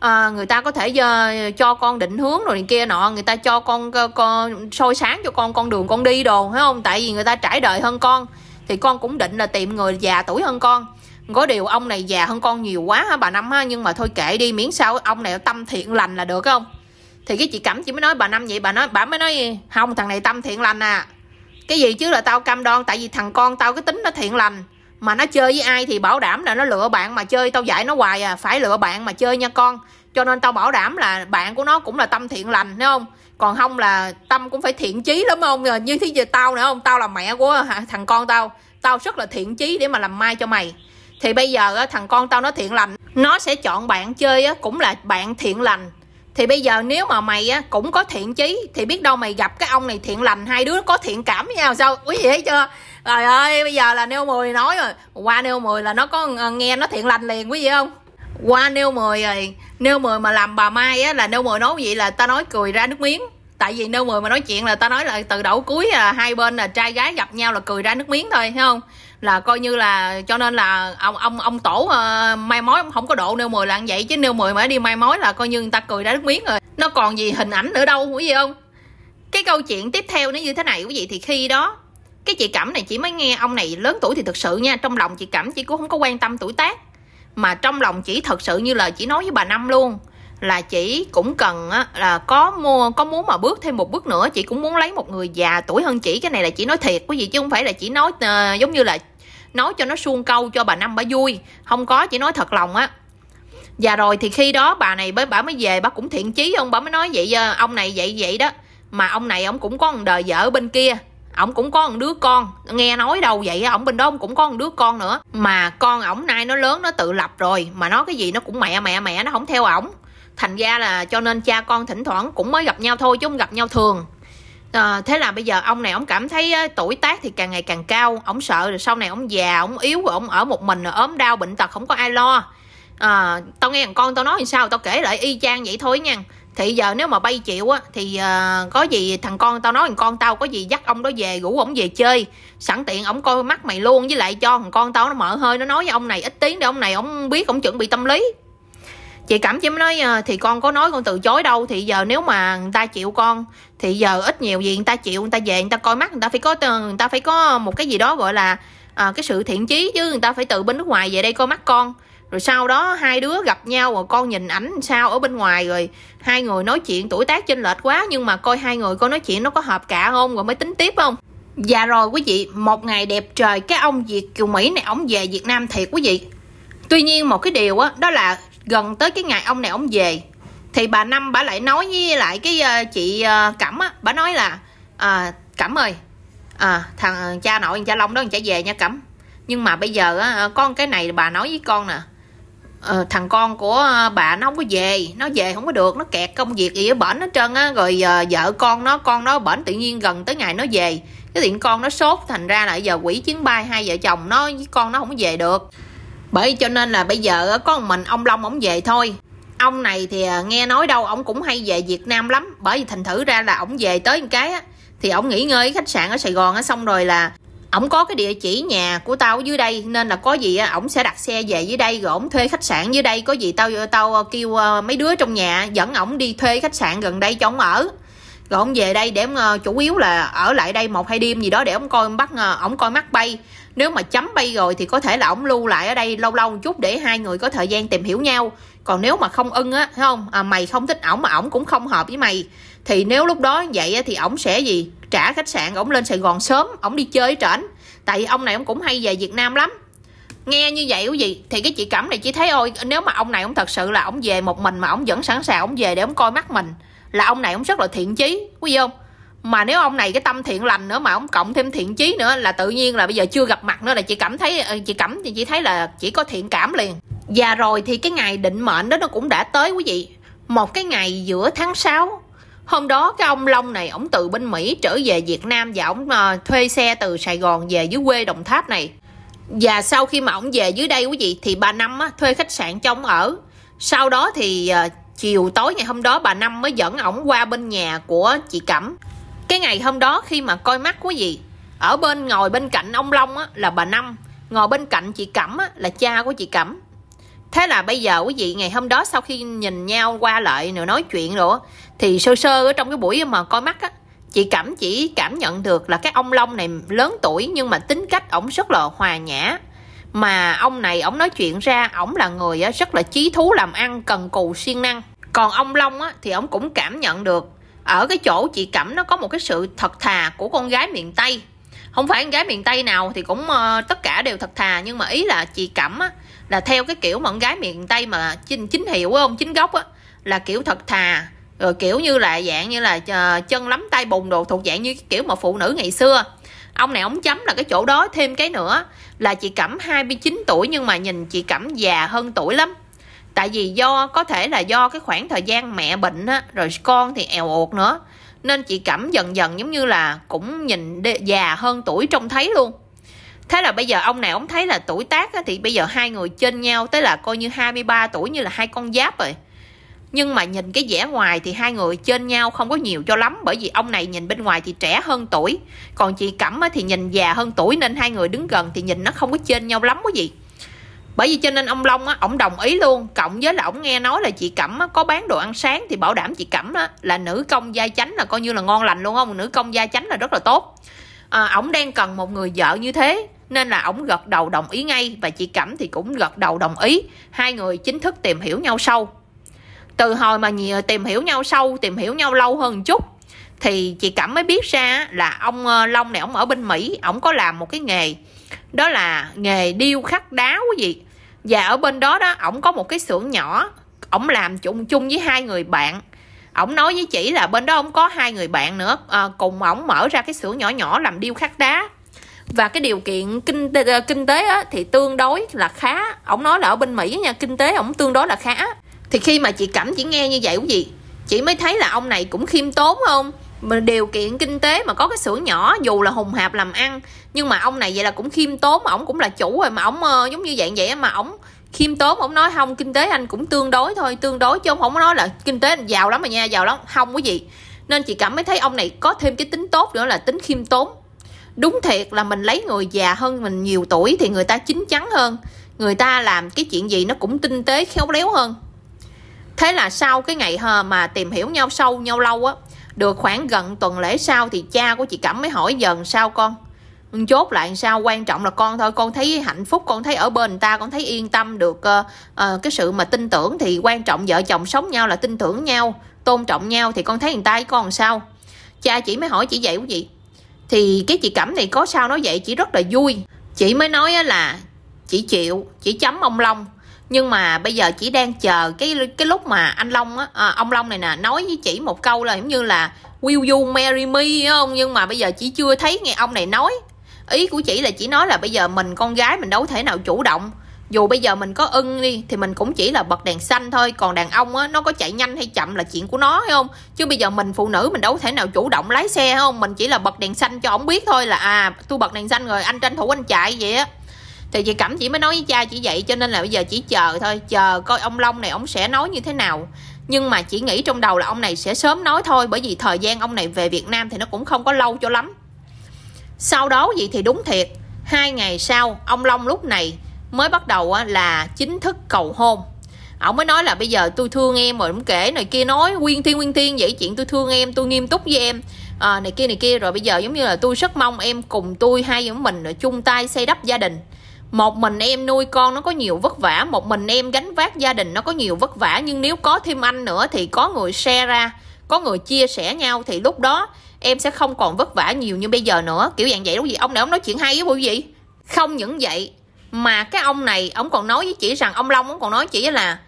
à, người ta có thể uh, cho con định hướng rồi này kia nọ người ta cho con, con soi sáng cho con con đường con đi đồ phải không tại vì người ta trải đời hơn con thì con cũng định là tìm người già tuổi hơn con có điều ông này già hơn con nhiều quá ha bà năm ha nhưng mà thôi kệ đi miễn sao ông này tâm thiện lành là được không thì cái chị cẩm chỉ mới nói bà năm vậy bà nói bà mới nói không thằng này tâm thiện lành à cái gì chứ là tao cam đoan tại vì thằng con tao cái tính nó thiện lành mà nó chơi với ai thì bảo đảm là nó lựa bạn mà chơi tao dạy nó hoài à phải lựa bạn mà chơi nha con cho nên tao bảo đảm là bạn của nó cũng là tâm thiện lành thấy không còn không là tâm cũng phải thiện chí lắm không như thế giờ tao nữa không tao là mẹ của thằng con tao tao rất là thiện chí để mà làm mai cho mày thì bây giờ thằng con tao nó thiện lành nó sẽ chọn bạn chơi cũng là bạn thiện lành thì bây giờ nếu mà mày á cũng có thiện chí thì biết đâu mày gặp cái ông này thiện lành hai đứa có thiện cảm với nhau sao quý vị thấy chưa trời ơi bây giờ là nêu 10 nói rồi qua nêu 10 là nó có ờ, nghe nó thiện lành liền quý vị không qua nêu 10 rồi nêu 10 mà làm bà mai á là nêu 10 nói vậy là ta nói cười ra nước miếng tại vì nêu 10 mà nói chuyện là ta nói là từ đầu cuối là hai bên là trai gái gặp nhau là cười ra nước miếng thôi thấy không là coi như là cho nên là ông ông ông tổ uh, mai mối không có độ nêu 10 là vậy chứ nêu 10 mà đi mai mối là coi như người ta cười ra nước miếng rồi nó còn gì hình ảnh nữa đâu quý vị không cái câu chuyện tiếp theo nó như thế này quý vị thì khi đó cái chị cẩm này chỉ mới nghe ông này lớn tuổi thì thực sự nha trong lòng chị cẩm chị cũng không có quan tâm tuổi tác mà trong lòng chỉ thật sự như lời chỉ nói với bà năm luôn là chị cũng cần là có mua có muốn mà bước thêm một bước nữa chị cũng muốn lấy một người già tuổi hơn chị cái này là chị nói thiệt quý vị chứ không phải là chỉ nói uh, giống như là nói cho nó suông câu cho bà năm bà vui không có chỉ nói thật lòng á và rồi thì khi đó bà này mới bà mới về bà cũng thiện chí ông bà mới nói vậy ờ, ông này vậy vậy đó mà ông này ông cũng có một đời vợ bên kia ổng cũng có một đứa con nghe nói đâu vậy ổng bên đó ổng cũng có một đứa con nữa mà con ổng nay nó lớn nó tự lập rồi mà nói cái gì nó cũng mẹ mẹ mẹ nó không theo ổng thành ra là cho nên cha con thỉnh thoảng cũng mới gặp nhau thôi chứ không gặp nhau thường à, thế là bây giờ ông này ông cảm thấy tuổi tác thì càng ngày càng cao ổng sợ rồi sau này ổng già ổng yếu rồi ổng ở một mình rồi ốm đau bệnh tật không có ai lo à, tao nghe thằng con tao nói làm sao tao kể lại y chang vậy thôi nha thì giờ nếu mà bay chịu á thì uh, có gì thằng con tao nói thằng con tao có gì dắt ông đó về rủ ổng về chơi sẵn tiện ổng coi mắt mày luôn với lại cho thằng con tao nó mở hơi nó nói với ông này ít tiếng để ông này ông biết ổng chuẩn bị tâm lý chị cảm chiếm nói ờ, thì con có nói con từ chối đâu thì giờ nếu mà người ta chịu con thì giờ ít nhiều gì người ta chịu người ta về người ta coi mắt người ta phải có ờ, người ta phải có một cái gì đó gọi là à, cái sự thiện chí chứ người ta phải từ bên nước ngoài về đây coi mắt con rồi sau đó hai đứa gặp nhau rồi con nhìn ảnh sao ở bên ngoài rồi hai người nói chuyện tuổi tác chênh lệch quá nhưng mà coi hai người coi nói chuyện nó có hợp cả không rồi mới tính tiếp không Dạ rồi quý vị một ngày đẹp trời cái ông việt kiều mỹ này ổng về việt nam thiệt quý vị tuy nhiên một cái điều á đó, đó là gần tới cái ngày ông này ổng về thì bà năm bà lại nói với lại cái ờ, chị ờ, cẩm á bà nói là à, cẩm ơi à, thằng cha nội cha long đó cha về nha cẩm nhưng mà bây giờ á, con cái này bà nói với con nè ờ, thằng con của ờ, bà nó không có về nó về không có được nó kẹt công việc gì ở bển hết trơn á rồi giờ, vợ con nó con nó bển tự nhiên gần tới ngày nó về cái tiện con nó sốt thành ra là giờ quỷ chuyến bay hai vợ chồng nó với con nó không có về được bởi cho nên là bây giờ có một mình ông long ổng về thôi ông này thì ờ, nghe nói đâu ổng cũng hay về việt nam lắm bởi vì thành thử ra là ổng về tới một cái á thì ổng nghỉ ngơi khách sạn ở sài gòn á xong rồi là ổng có cái địa chỉ nhà của tao ở dưới đây nên là có gì ổng sẽ đặt xe về dưới đây rồi ổng thuê khách sạn dưới đây có gì tao tao kêu ờ, mấy đứa trong nhà dẫn ổng đi thuê khách sạn gần đây cho ổng ở rồi ông về đây để ông, ờ, chủ yếu là ở lại đây một hai đêm gì đó để ổng coi bắt ờ, ổng coi mắt bay nếu mà chấm bay rồi thì có thể là ổng lưu lại ở đây lâu lâu một chút để hai người có thời gian tìm hiểu nhau còn nếu mà không ưng á thấy không à, mày không thích ổng mà ổng cũng không hợp với mày thì nếu lúc đó vậy thì ổng sẽ gì trả khách sạn ổng lên sài gòn sớm ổng đi chơi trển tại vì ông này ông cũng hay về việt nam lắm nghe như vậy quý vị thì cái chị cẩm này chỉ thấy ôi nếu mà ông này ông thật sự là ông về một mình mà ông vẫn sẵn sàng ông về để ông coi mắt mình là ông này ông rất là thiện chí quý vị không mà nếu ông này cái tâm thiện lành nữa mà ông cộng thêm thiện chí nữa là tự nhiên là bây giờ chưa gặp mặt nữa là chị cảm thấy ờ, chị cẩm thì chị thấy là chỉ có thiện cảm liền và rồi thì cái ngày định mệnh đó nó cũng đã tới quý vị một cái ngày giữa tháng 6 hôm đó cái ông long này ổng từ bên mỹ trở về việt nam và ổng uh, thuê xe từ sài gòn về dưới quê đồng tháp này và sau khi mà ổng về dưới đây quý vị thì bà năm á, thuê khách sạn cho ổng ở sau đó thì uh, chiều tối ngày hôm đó bà năm mới dẫn ổng qua bên nhà của chị cẩm cái ngày hôm đó khi mà coi mắt quý vị ở bên ngồi bên cạnh ông long á, là bà năm ngồi bên cạnh chị cẩm á, là cha của chị cẩm thế là bây giờ quý vị ngày hôm đó sau khi nhìn nhau qua lại nữa nói chuyện rồi thì sơ sơ ở trong cái buổi mà coi mắt á chị cảm chỉ cảm nhận được là cái ông long này lớn tuổi nhưng mà tính cách ổng rất là hòa nhã mà ông này ổng nói chuyện ra ổng là người rất là chí thú làm ăn cần cù siêng năng còn ông long á, thì ổng cũng cảm nhận được ở cái chỗ chị cẩm nó có một cái sự thật thà của con gái miền tây không phải con gái miền tây nào thì cũng uh, tất cả đều thật thà nhưng mà ý là chị cẩm á, là theo cái kiểu mà gái miền tây mà chính chính hiệu không chính gốc á là kiểu thật thà rồi kiểu như là dạng như là ờ, chân lắm tay bùn đồ thuộc dạng như cái kiểu mà phụ nữ ngày xưa ông này ông chấm là cái chỗ đó thêm cái nữa là chị cẩm 29 tuổi nhưng mà nhìn chị cẩm già hơn tuổi lắm tại vì do có thể là do cái khoảng thời gian mẹ bệnh á rồi con thì èo ột nữa nên chị cẩm dần dần giống như là cũng nhìn già hơn tuổi trông thấy luôn thế là bây giờ ông này ông thấy là tuổi tác á, thì bây giờ hai người trên nhau tới là coi như 23 tuổi như là hai con giáp rồi nhưng mà nhìn cái vẻ ngoài thì hai người trên nhau không có nhiều cho lắm bởi vì ông này nhìn bên ngoài thì trẻ hơn tuổi còn chị cẩm á thì nhìn già hơn tuổi nên hai người đứng gần thì nhìn nó không có trên nhau lắm có gì bởi vì cho nên ông long á ổng đồng ý luôn cộng với là ổng nghe nói là chị cẩm á, có bán đồ ăn sáng thì bảo đảm chị cẩm á, là nữ công gia chánh là coi như là ngon lành luôn không nữ công gia chánh là rất là tốt à, đang cần một người vợ như thế nên là ổng gật đầu đồng ý ngay và chị Cẩm thì cũng gật đầu đồng ý. Hai người chính thức tìm hiểu nhau sâu. Từ hồi mà tìm hiểu nhau sâu, tìm hiểu nhau lâu hơn chút thì chị Cẩm mới biết ra là ông ờ, Long này ổng ở bên Mỹ, ổng có làm một cái nghề đó là nghề điêu khắc đá quý vị. Và ở bên đó đó ổng có một cái xưởng nhỏ, ổng làm chung chung với hai người bạn ổng nói với chị là bên đó ông có hai người bạn nữa à, cùng ổng mở ra cái xưởng nhỏ nhỏ làm điêu khắc đá và cái điều kiện kinh tế, ờ, kinh tế á, thì tương đối là khá ổng nói là ở bên mỹ nha kinh tế ổng tương đối là khá thì khi mà chị cảm chỉ nghe như vậy cũng gì chị mới thấy là ông này cũng khiêm tốn không mà điều kiện kinh tế mà có cái xưởng nhỏ dù là hùng hạp làm ăn nhưng mà ông này vậy là cũng khiêm tốn mà ổng cũng là chủ rồi mà ổng uh, giống như dạng vậy mà ổng khiêm tốn ổng nói không kinh tế anh cũng tương đối thôi tương đối chứ ông không nói là kinh tế anh giàu lắm mà nha giàu lắm không có gì nên chị cảm mới thấy ông này có thêm cái tính tốt nữa là tính khiêm tốn đúng thiệt là mình lấy người già hơn mình nhiều tuổi thì người ta chín chắn hơn người ta làm cái chuyện gì nó cũng tinh tế khéo léo hơn thế là sau cái ngày hờ mà tìm hiểu nhau sâu nhau lâu á được khoảng gần tuần lễ sau thì cha của chị cẩm mới hỏi dần sao con chốt lại sao quan trọng là con thôi con thấy hạnh phúc con thấy ở bên người ta con thấy yên tâm được uh, cái sự mà tin tưởng thì quan trọng vợ chồng sống nhau là tin tưởng nhau tôn trọng nhau thì con thấy người ta với con sao cha chỉ mới hỏi chỉ vậy của chị thì cái chị cẩm này có sao nói vậy chị rất là vui chị mới nói là chị chịu chị chấm ông long nhưng mà bây giờ chị đang chờ cái cái lúc mà anh long á à, ông long này nè nói với chị một câu là giống như là will you marry me không nhưng mà bây giờ chị chưa thấy nghe ông này nói ý của chị là chỉ nói là bây giờ mình con gái mình đâu thể nào chủ động dù bây giờ mình có ưng đi thì mình cũng chỉ là bật đèn xanh thôi còn đàn ông á nó có chạy nhanh hay chậm là chuyện của nó hay không chứ bây giờ mình phụ nữ mình đâu thể nào chủ động lái xe không mình chỉ là bật đèn xanh cho ổng biết thôi là à tôi bật đèn xanh rồi anh tranh thủ anh chạy vậy á thì chị cẩm chỉ mới nói với cha chỉ vậy cho nên là bây giờ chỉ chờ thôi chờ coi ông long này ông sẽ nói như thế nào nhưng mà chỉ nghĩ trong đầu là ông này sẽ sớm nói thôi bởi vì thời gian ông này về việt nam thì nó cũng không có lâu cho lắm sau đó vậy thì đúng thiệt hai ngày sau ông long lúc này mới bắt đầu á là chính thức cầu hôn ổng mới nói là bây giờ tôi thương em rồi cũng kể này kia nói nguyên thiên nguyên thiên vậy chuyện tôi thương em tôi nghiêm túc với em à, này kia này kia rồi bây giờ giống như là tôi rất mong em cùng tôi hai giống mình chung tay xây đắp gia đình một mình em nuôi con nó có nhiều vất vả một mình em gánh vác gia đình nó có nhiều vất vả nhưng nếu có thêm anh nữa thì có người share ra có người chia sẻ nhau thì lúc đó em sẽ không còn vất vả nhiều như bây giờ nữa kiểu dạng vậy đúng gì ông này ông nói chuyện hay với quý gì không những vậy mà cái ông này ông còn nói với chị rằng ông long ông còn nói chị là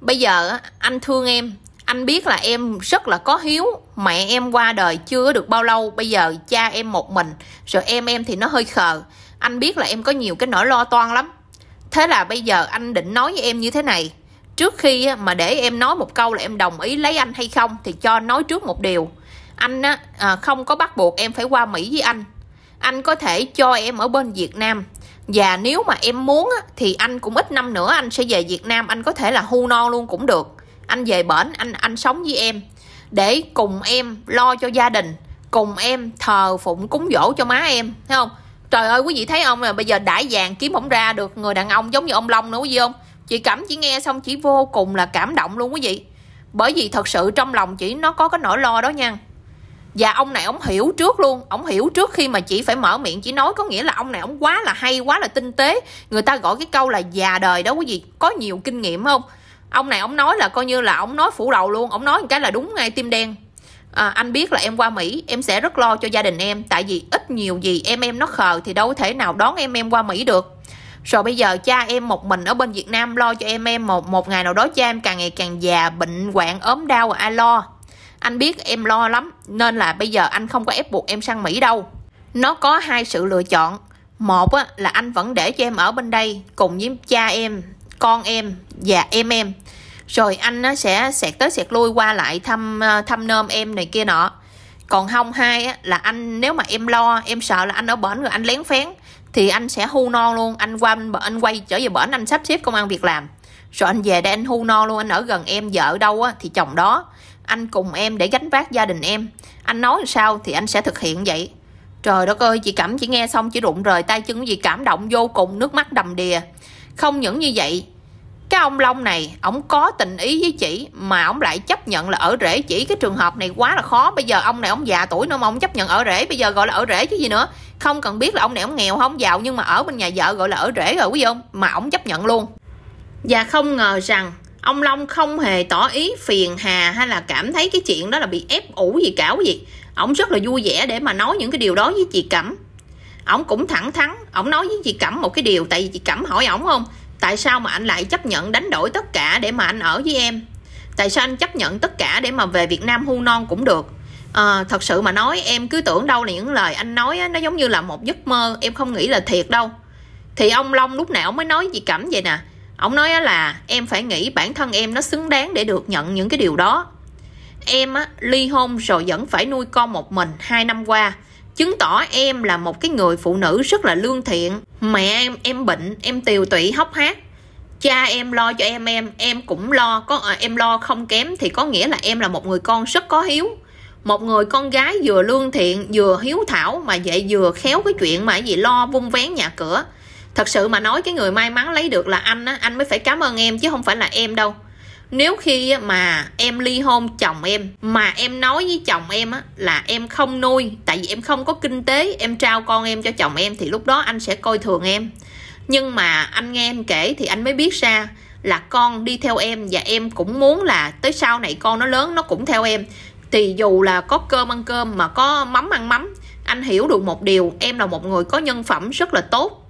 bây giờ anh thương em anh biết là em rất là có hiếu mẹ em qua đời chưa được bao lâu bây giờ cha em một mình rồi em em thì nó hơi khờ anh biết là em có nhiều cái nỗi lo toan lắm thế là bây giờ anh định nói với em như thế này trước khi mà để em nói một câu là em đồng ý lấy anh hay không thì cho nói trước một điều anh á à, không có bắt buộc em phải qua mỹ với anh anh có thể cho em ở bên việt nam và nếu mà em muốn á, thì anh cũng ít năm nữa anh sẽ về Việt Nam anh có thể là hưu non luôn cũng được anh về bển anh anh sống với em để cùng em lo cho gia đình cùng em thờ phụng cúng dỗ cho má em thấy không trời ơi quý vị thấy không là bây giờ đãi vàng kiếm không ra được người đàn ông giống như ông Long nữa quý vị không chị cảm chỉ nghe xong chỉ vô cùng là cảm động luôn quý vị bởi vì thật sự trong lòng chị nó có cái nỗi lo đó nha và dạ, ông này ông hiểu trước luôn ông hiểu trước khi mà chỉ phải mở miệng chỉ nói có nghĩa là ông này ông quá là hay quá là tinh tế người ta gọi cái câu là già đời đó quý vị có nhiều kinh nghiệm không ông này ông nói là coi như là ông nói phủ đầu luôn ông nói một cái là đúng ngay tim đen à, anh biết là em qua Mỹ em sẽ rất lo cho gia đình em tại vì ít nhiều gì em em nó khờ thì đâu thể nào đón em em qua Mỹ được rồi bây giờ cha em một mình ở bên Việt Nam lo cho em em một một ngày nào đó cha em càng ngày càng già bệnh hoạn ốm đau rồi ai lo anh biết em lo lắm nên là bây giờ anh không có ép buộc em sang mỹ đâu nó có hai sự lựa chọn một á, là anh vẫn để cho em ở bên đây cùng với cha em con em và em em rồi anh nó sẽ xẹt tới xẹt lui qua lại thăm ờ, thăm nôm em này kia nọ còn không hai á, là anh nếu mà em lo em sợ là anh ở bển rồi anh lén phén thì anh sẽ hu non luôn anh qua anh quay trở về bển anh sắp xếp công an việc làm rồi anh về đây anh hu non luôn anh ở gần em vợ đâu á, thì chồng đó anh cùng em để gánh vác gia đình em anh nói sao thì anh sẽ thực hiện vậy trời đất ơi chị cảm chỉ nghe xong chỉ rụng rời tay chân của chị cảm động vô cùng nước mắt đầm đìa không những như vậy cái ông long này ổng có tình ý với chị mà ổng lại chấp nhận là ở rể chỉ cái trường hợp này quá là khó bây giờ ông này ông già tuổi nữa mà ông chấp nhận ở rể bây giờ gọi là ở rể chứ gì nữa không cần biết là ông này ông nghèo không giàu nhưng mà ở bên nhà vợ gọi là ở rể rồi quý vị không mà ổng chấp nhận luôn và dạ, không ngờ rằng ông long không hề tỏ ý phiền hà hay là cảm thấy cái chuyện đó là bị ép ủ gì cả gì ổng rất là vui vẻ để mà nói những cái điều đó với chị cẩm ổng cũng thẳng thắn ổng nói với chị cẩm một cái điều tại vì chị cẩm hỏi ổng không tại sao mà anh lại chấp nhận đánh đổi tất cả để mà anh ở với em tại sao anh chấp nhận tất cả để mà về việt nam hưu non cũng được à, thật sự mà nói em cứ tưởng đâu là những lời anh nói nó giống như là một giấc mơ em không nghĩ là thiệt đâu thì ông long lúc nào mới nói chị cẩm vậy nè ông nói là em phải nghĩ bản thân em nó xứng đáng để được nhận những cái điều đó em á, ly hôn rồi vẫn phải nuôi con một mình hai năm qua chứng tỏ em là một cái người phụ nữ rất là lương thiện mẹ em em bệnh em tiều tụy hốc hác cha em lo cho em em em cũng lo có à, em lo không kém thì có nghĩa là em là một người con rất có hiếu một người con gái vừa lương thiện vừa hiếu thảo mà vậy vừa khéo cái chuyện mà gì lo vung vén nhà cửa thật sự mà nói cái người may mắn lấy được là anh á anh mới phải cảm ơn em chứ không phải là em đâu nếu khi mà em ly hôn chồng em mà em nói với chồng em á là em không nuôi tại vì em không có kinh tế em trao con em cho chồng em thì lúc đó anh sẽ coi thường em nhưng mà anh nghe em kể thì anh mới biết ra là con đi theo em và em cũng muốn là tới sau này con nó lớn nó cũng theo em thì dù là có cơm ăn cơm mà có mắm ăn mắm anh hiểu được một điều em là một người có nhân phẩm rất là tốt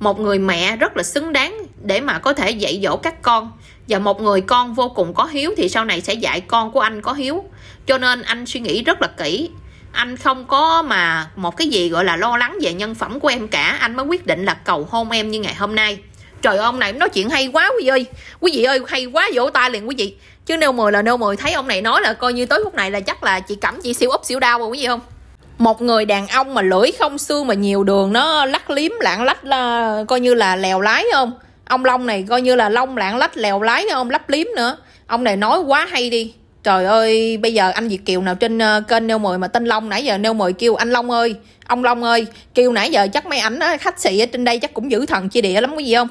một người mẹ rất là xứng đáng để mà có thể dạy dỗ các con và một người con vô cùng có hiếu thì sau này sẽ dạy con của anh có hiếu cho nên anh suy nghĩ rất là kỹ anh không có mà một cái gì gọi là lo lắng về nhân phẩm của em cả anh mới quyết định là cầu hôn em như ngày hôm nay trời ơi, ông này nói chuyện hay quá quý vị ơi quý vị ơi hay quá vỗ tay liền quý vị chứ nêu 10 là nêu 10 thấy ông này nói là coi như tới lúc này là chắc là chị cẩm chị siêu úp siêu đau rồi quý vị không một người đàn ông mà lưỡi không xương mà nhiều đường nó lắc liếm lạng lách là coi như là lèo lái không ông long này coi như là long lạng lách lèo lái không? lắp liếm nữa ông này nói quá hay đi trời ơi bây giờ anh việt kiều nào trên ờ, kênh nêu mười mà tên long nãy giờ nêu mười kêu anh long ơi ông long ơi kêu nãy giờ chắc mấy ảnh khách sĩ ở trên đây chắc cũng giữ thần chia địa lắm có gì không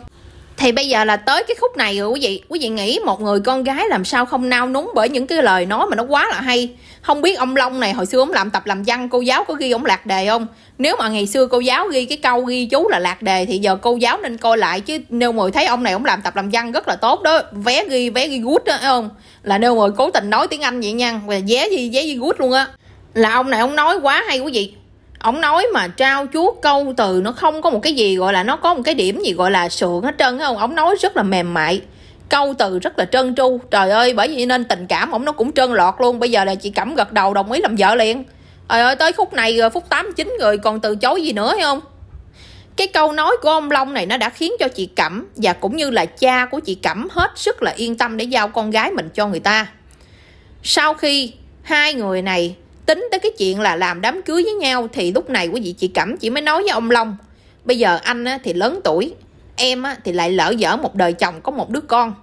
thì bây giờ là tới cái khúc này rồi quý vị quý vị nghĩ một người con gái làm sao không nao núng bởi những cái lời nói mà nó quá là hay không biết ông long này hồi xưa ông làm tập làm văn cô giáo có ghi ông lạc đề không nếu mà ngày xưa cô giáo ghi cái câu ghi chú là lạc đề thì giờ cô giáo nên coi lại chứ nêu mười thấy ông này ông làm tập làm văn rất là tốt đó vé ghi vé ghi good đó phải không là nêu mười cố tình nói tiếng anh vậy nha vé gì vé ghi good luôn á là ông này ông nói quá hay quý vị ông nói mà trao chuốt câu từ nó không có một cái gì gọi là nó có một cái điểm gì gọi là sượng hết trơn không ông nói rất là mềm mại câu từ rất là trơn tru trời ơi bởi vì nên tình cảm ổng nó cũng trơn lọt luôn bây giờ là chị cẩm gật đầu đồng ý làm vợ liền trời ơi tới khúc này ờ, phút tám chín rồi còn từ chối gì nữa hay không cái câu nói của ông Long này nó đã khiến cho chị Cẩm và cũng như là cha của chị Cẩm hết sức là yên tâm để giao con gái mình cho người ta. Sau khi hai người này tính tới cái chuyện là làm đám cưới với nhau thì lúc này quý vị chị cẩm chỉ mới nói với ông long bây giờ anh thì lớn tuổi em á, thì lại lỡ dở một đời chồng có một đứa con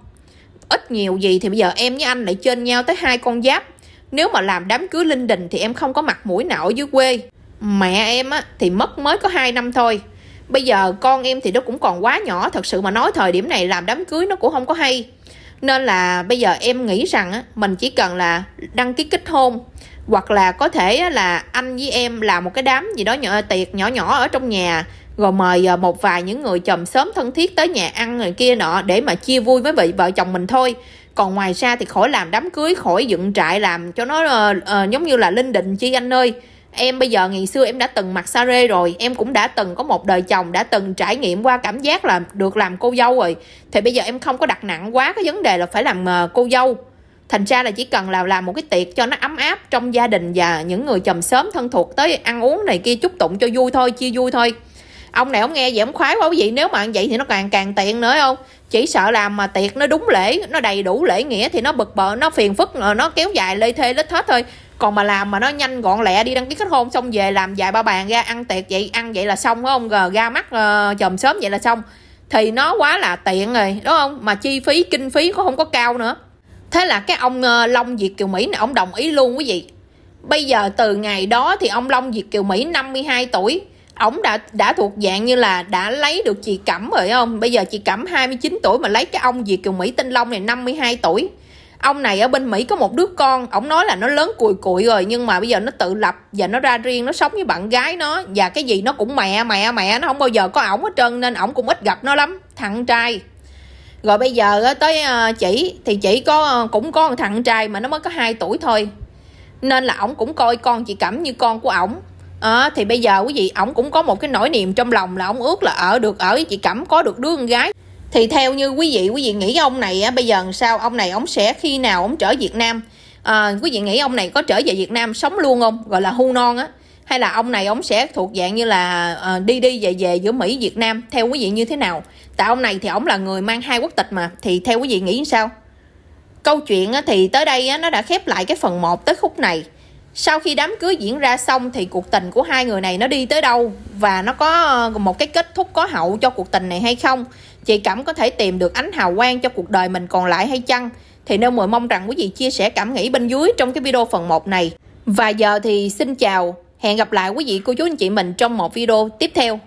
ít nhiều gì thì bây giờ em với anh lại trên nhau tới hai con giáp nếu mà làm đám cưới linh đình thì em không có mặt mũi nào ở dưới quê mẹ em á, thì mất mới có hai năm thôi bây giờ con em thì nó cũng còn quá nhỏ thật sự mà nói thời điểm này làm đám cưới nó cũng không có hay nên là bây giờ em nghĩ rằng á, mình chỉ cần là đăng ký kết hôn hoặc là có thể là anh với em làm một cái đám gì đó nhỏ tiệc nhỏ nhỏ ở trong nhà rồi mời ờ, một vài những người chồng sớm thân thiết tới nhà ăn người kia nọ để mà chia vui với vợ chồng mình thôi còn ngoài ra thì khỏi làm đám cưới khỏi dựng trại làm cho nó uh, uh, giống như là linh đình chi anh ơi em bây giờ ngày xưa em đã từng mặc sa rê rồi em cũng đã từng có một đời chồng đã từng trải nghiệm qua cảm giác là được làm cô dâu rồi thì bây giờ em không có đặt nặng quá cái vấn đề là phải làm uh, cô dâu thành ra là chỉ cần là làm một cái tiệc cho nó ấm áp trong gia đình và những người chồng sớm thân thuộc tới ăn uống này kia chúc tụng cho vui thôi chia vui thôi ông này ông nghe vậy ông khoái quá quý vị nếu mà vậy thì nó càng càng tiện nữa không chỉ sợ làm mà tiệc nó đúng lễ nó đầy đủ lễ nghĩa thì nó bực bợ nó phiền phức nó kéo dài lê thê lết hết thôi còn mà làm mà nó nhanh gọn lẹ đi đăng ký kết hôn xong về làm vài ba bàn ra ăn tiệc vậy ăn vậy là xong phải không ra mắt uh, chồng sớm vậy là xong thì nó quá là tiện rồi đúng không mà chi phí kinh phí cũng không có cao nữa thế là cái ông ờ, long việt kiều mỹ này ông đồng ý luôn quý vị bây giờ từ ngày đó thì ông long việt kiều mỹ 52 tuổi ổng đã đã thuộc dạng như là đã lấy được chị Cẩm rồi không? Bây giờ chị Cẩm 29 tuổi mà lấy cái ông Việt Kiều Mỹ Tinh Long này 52 tuổi. Ông này ở bên Mỹ có một đứa con, ổng nói là nó lớn cùi cùi rồi nhưng mà bây giờ nó tự lập và nó ra riêng, nó sống với bạn gái nó và cái gì nó cũng mẹ mẹ mẹ nó không bao giờ có ổng hết trơn nên ổng cũng ít gặp nó lắm, thằng trai rồi bây giờ tới ờ, chị thì chị có ờ, cũng có một thằng trai mà nó mới có 2 tuổi thôi nên là ổng cũng coi con chị cẩm như con của ổng à, thì bây giờ quý vị ổng cũng có một cái nỗi niềm trong lòng là ổng ước là ở được ở với chị cẩm có được đứa con gái thì theo như quý vị quý vị nghĩ ông này á, bây giờ sao ông này ổng sẽ khi nào ổng trở Việt Nam à, quý vị nghĩ ông này có trở về Việt Nam sống luôn không gọi là hưu non á hay là ông này ông sẽ thuộc dạng như là uh, đi đi về về giữa Mỹ Việt Nam theo quý vị như thế nào tại ông này thì ông là người mang hai quốc tịch mà thì theo quý vị nghĩ sao câu chuyện thì tới đây nó đã khép lại cái phần 1 tới khúc này sau khi đám cưới diễn ra xong thì cuộc tình của hai người này nó đi tới đâu và nó có ờ, một cái kết thúc có hậu cho cuộc tình này hay không chị cảm có thể tìm được ánh hào quang cho cuộc đời mình còn lại hay chăng thì nên mười mong rằng quý vị chia sẻ cảm nghĩ bên dưới trong cái video phần 1 này và giờ thì xin chào Hẹn gặp lại quý vị cô chú anh chị mình trong một video tiếp theo.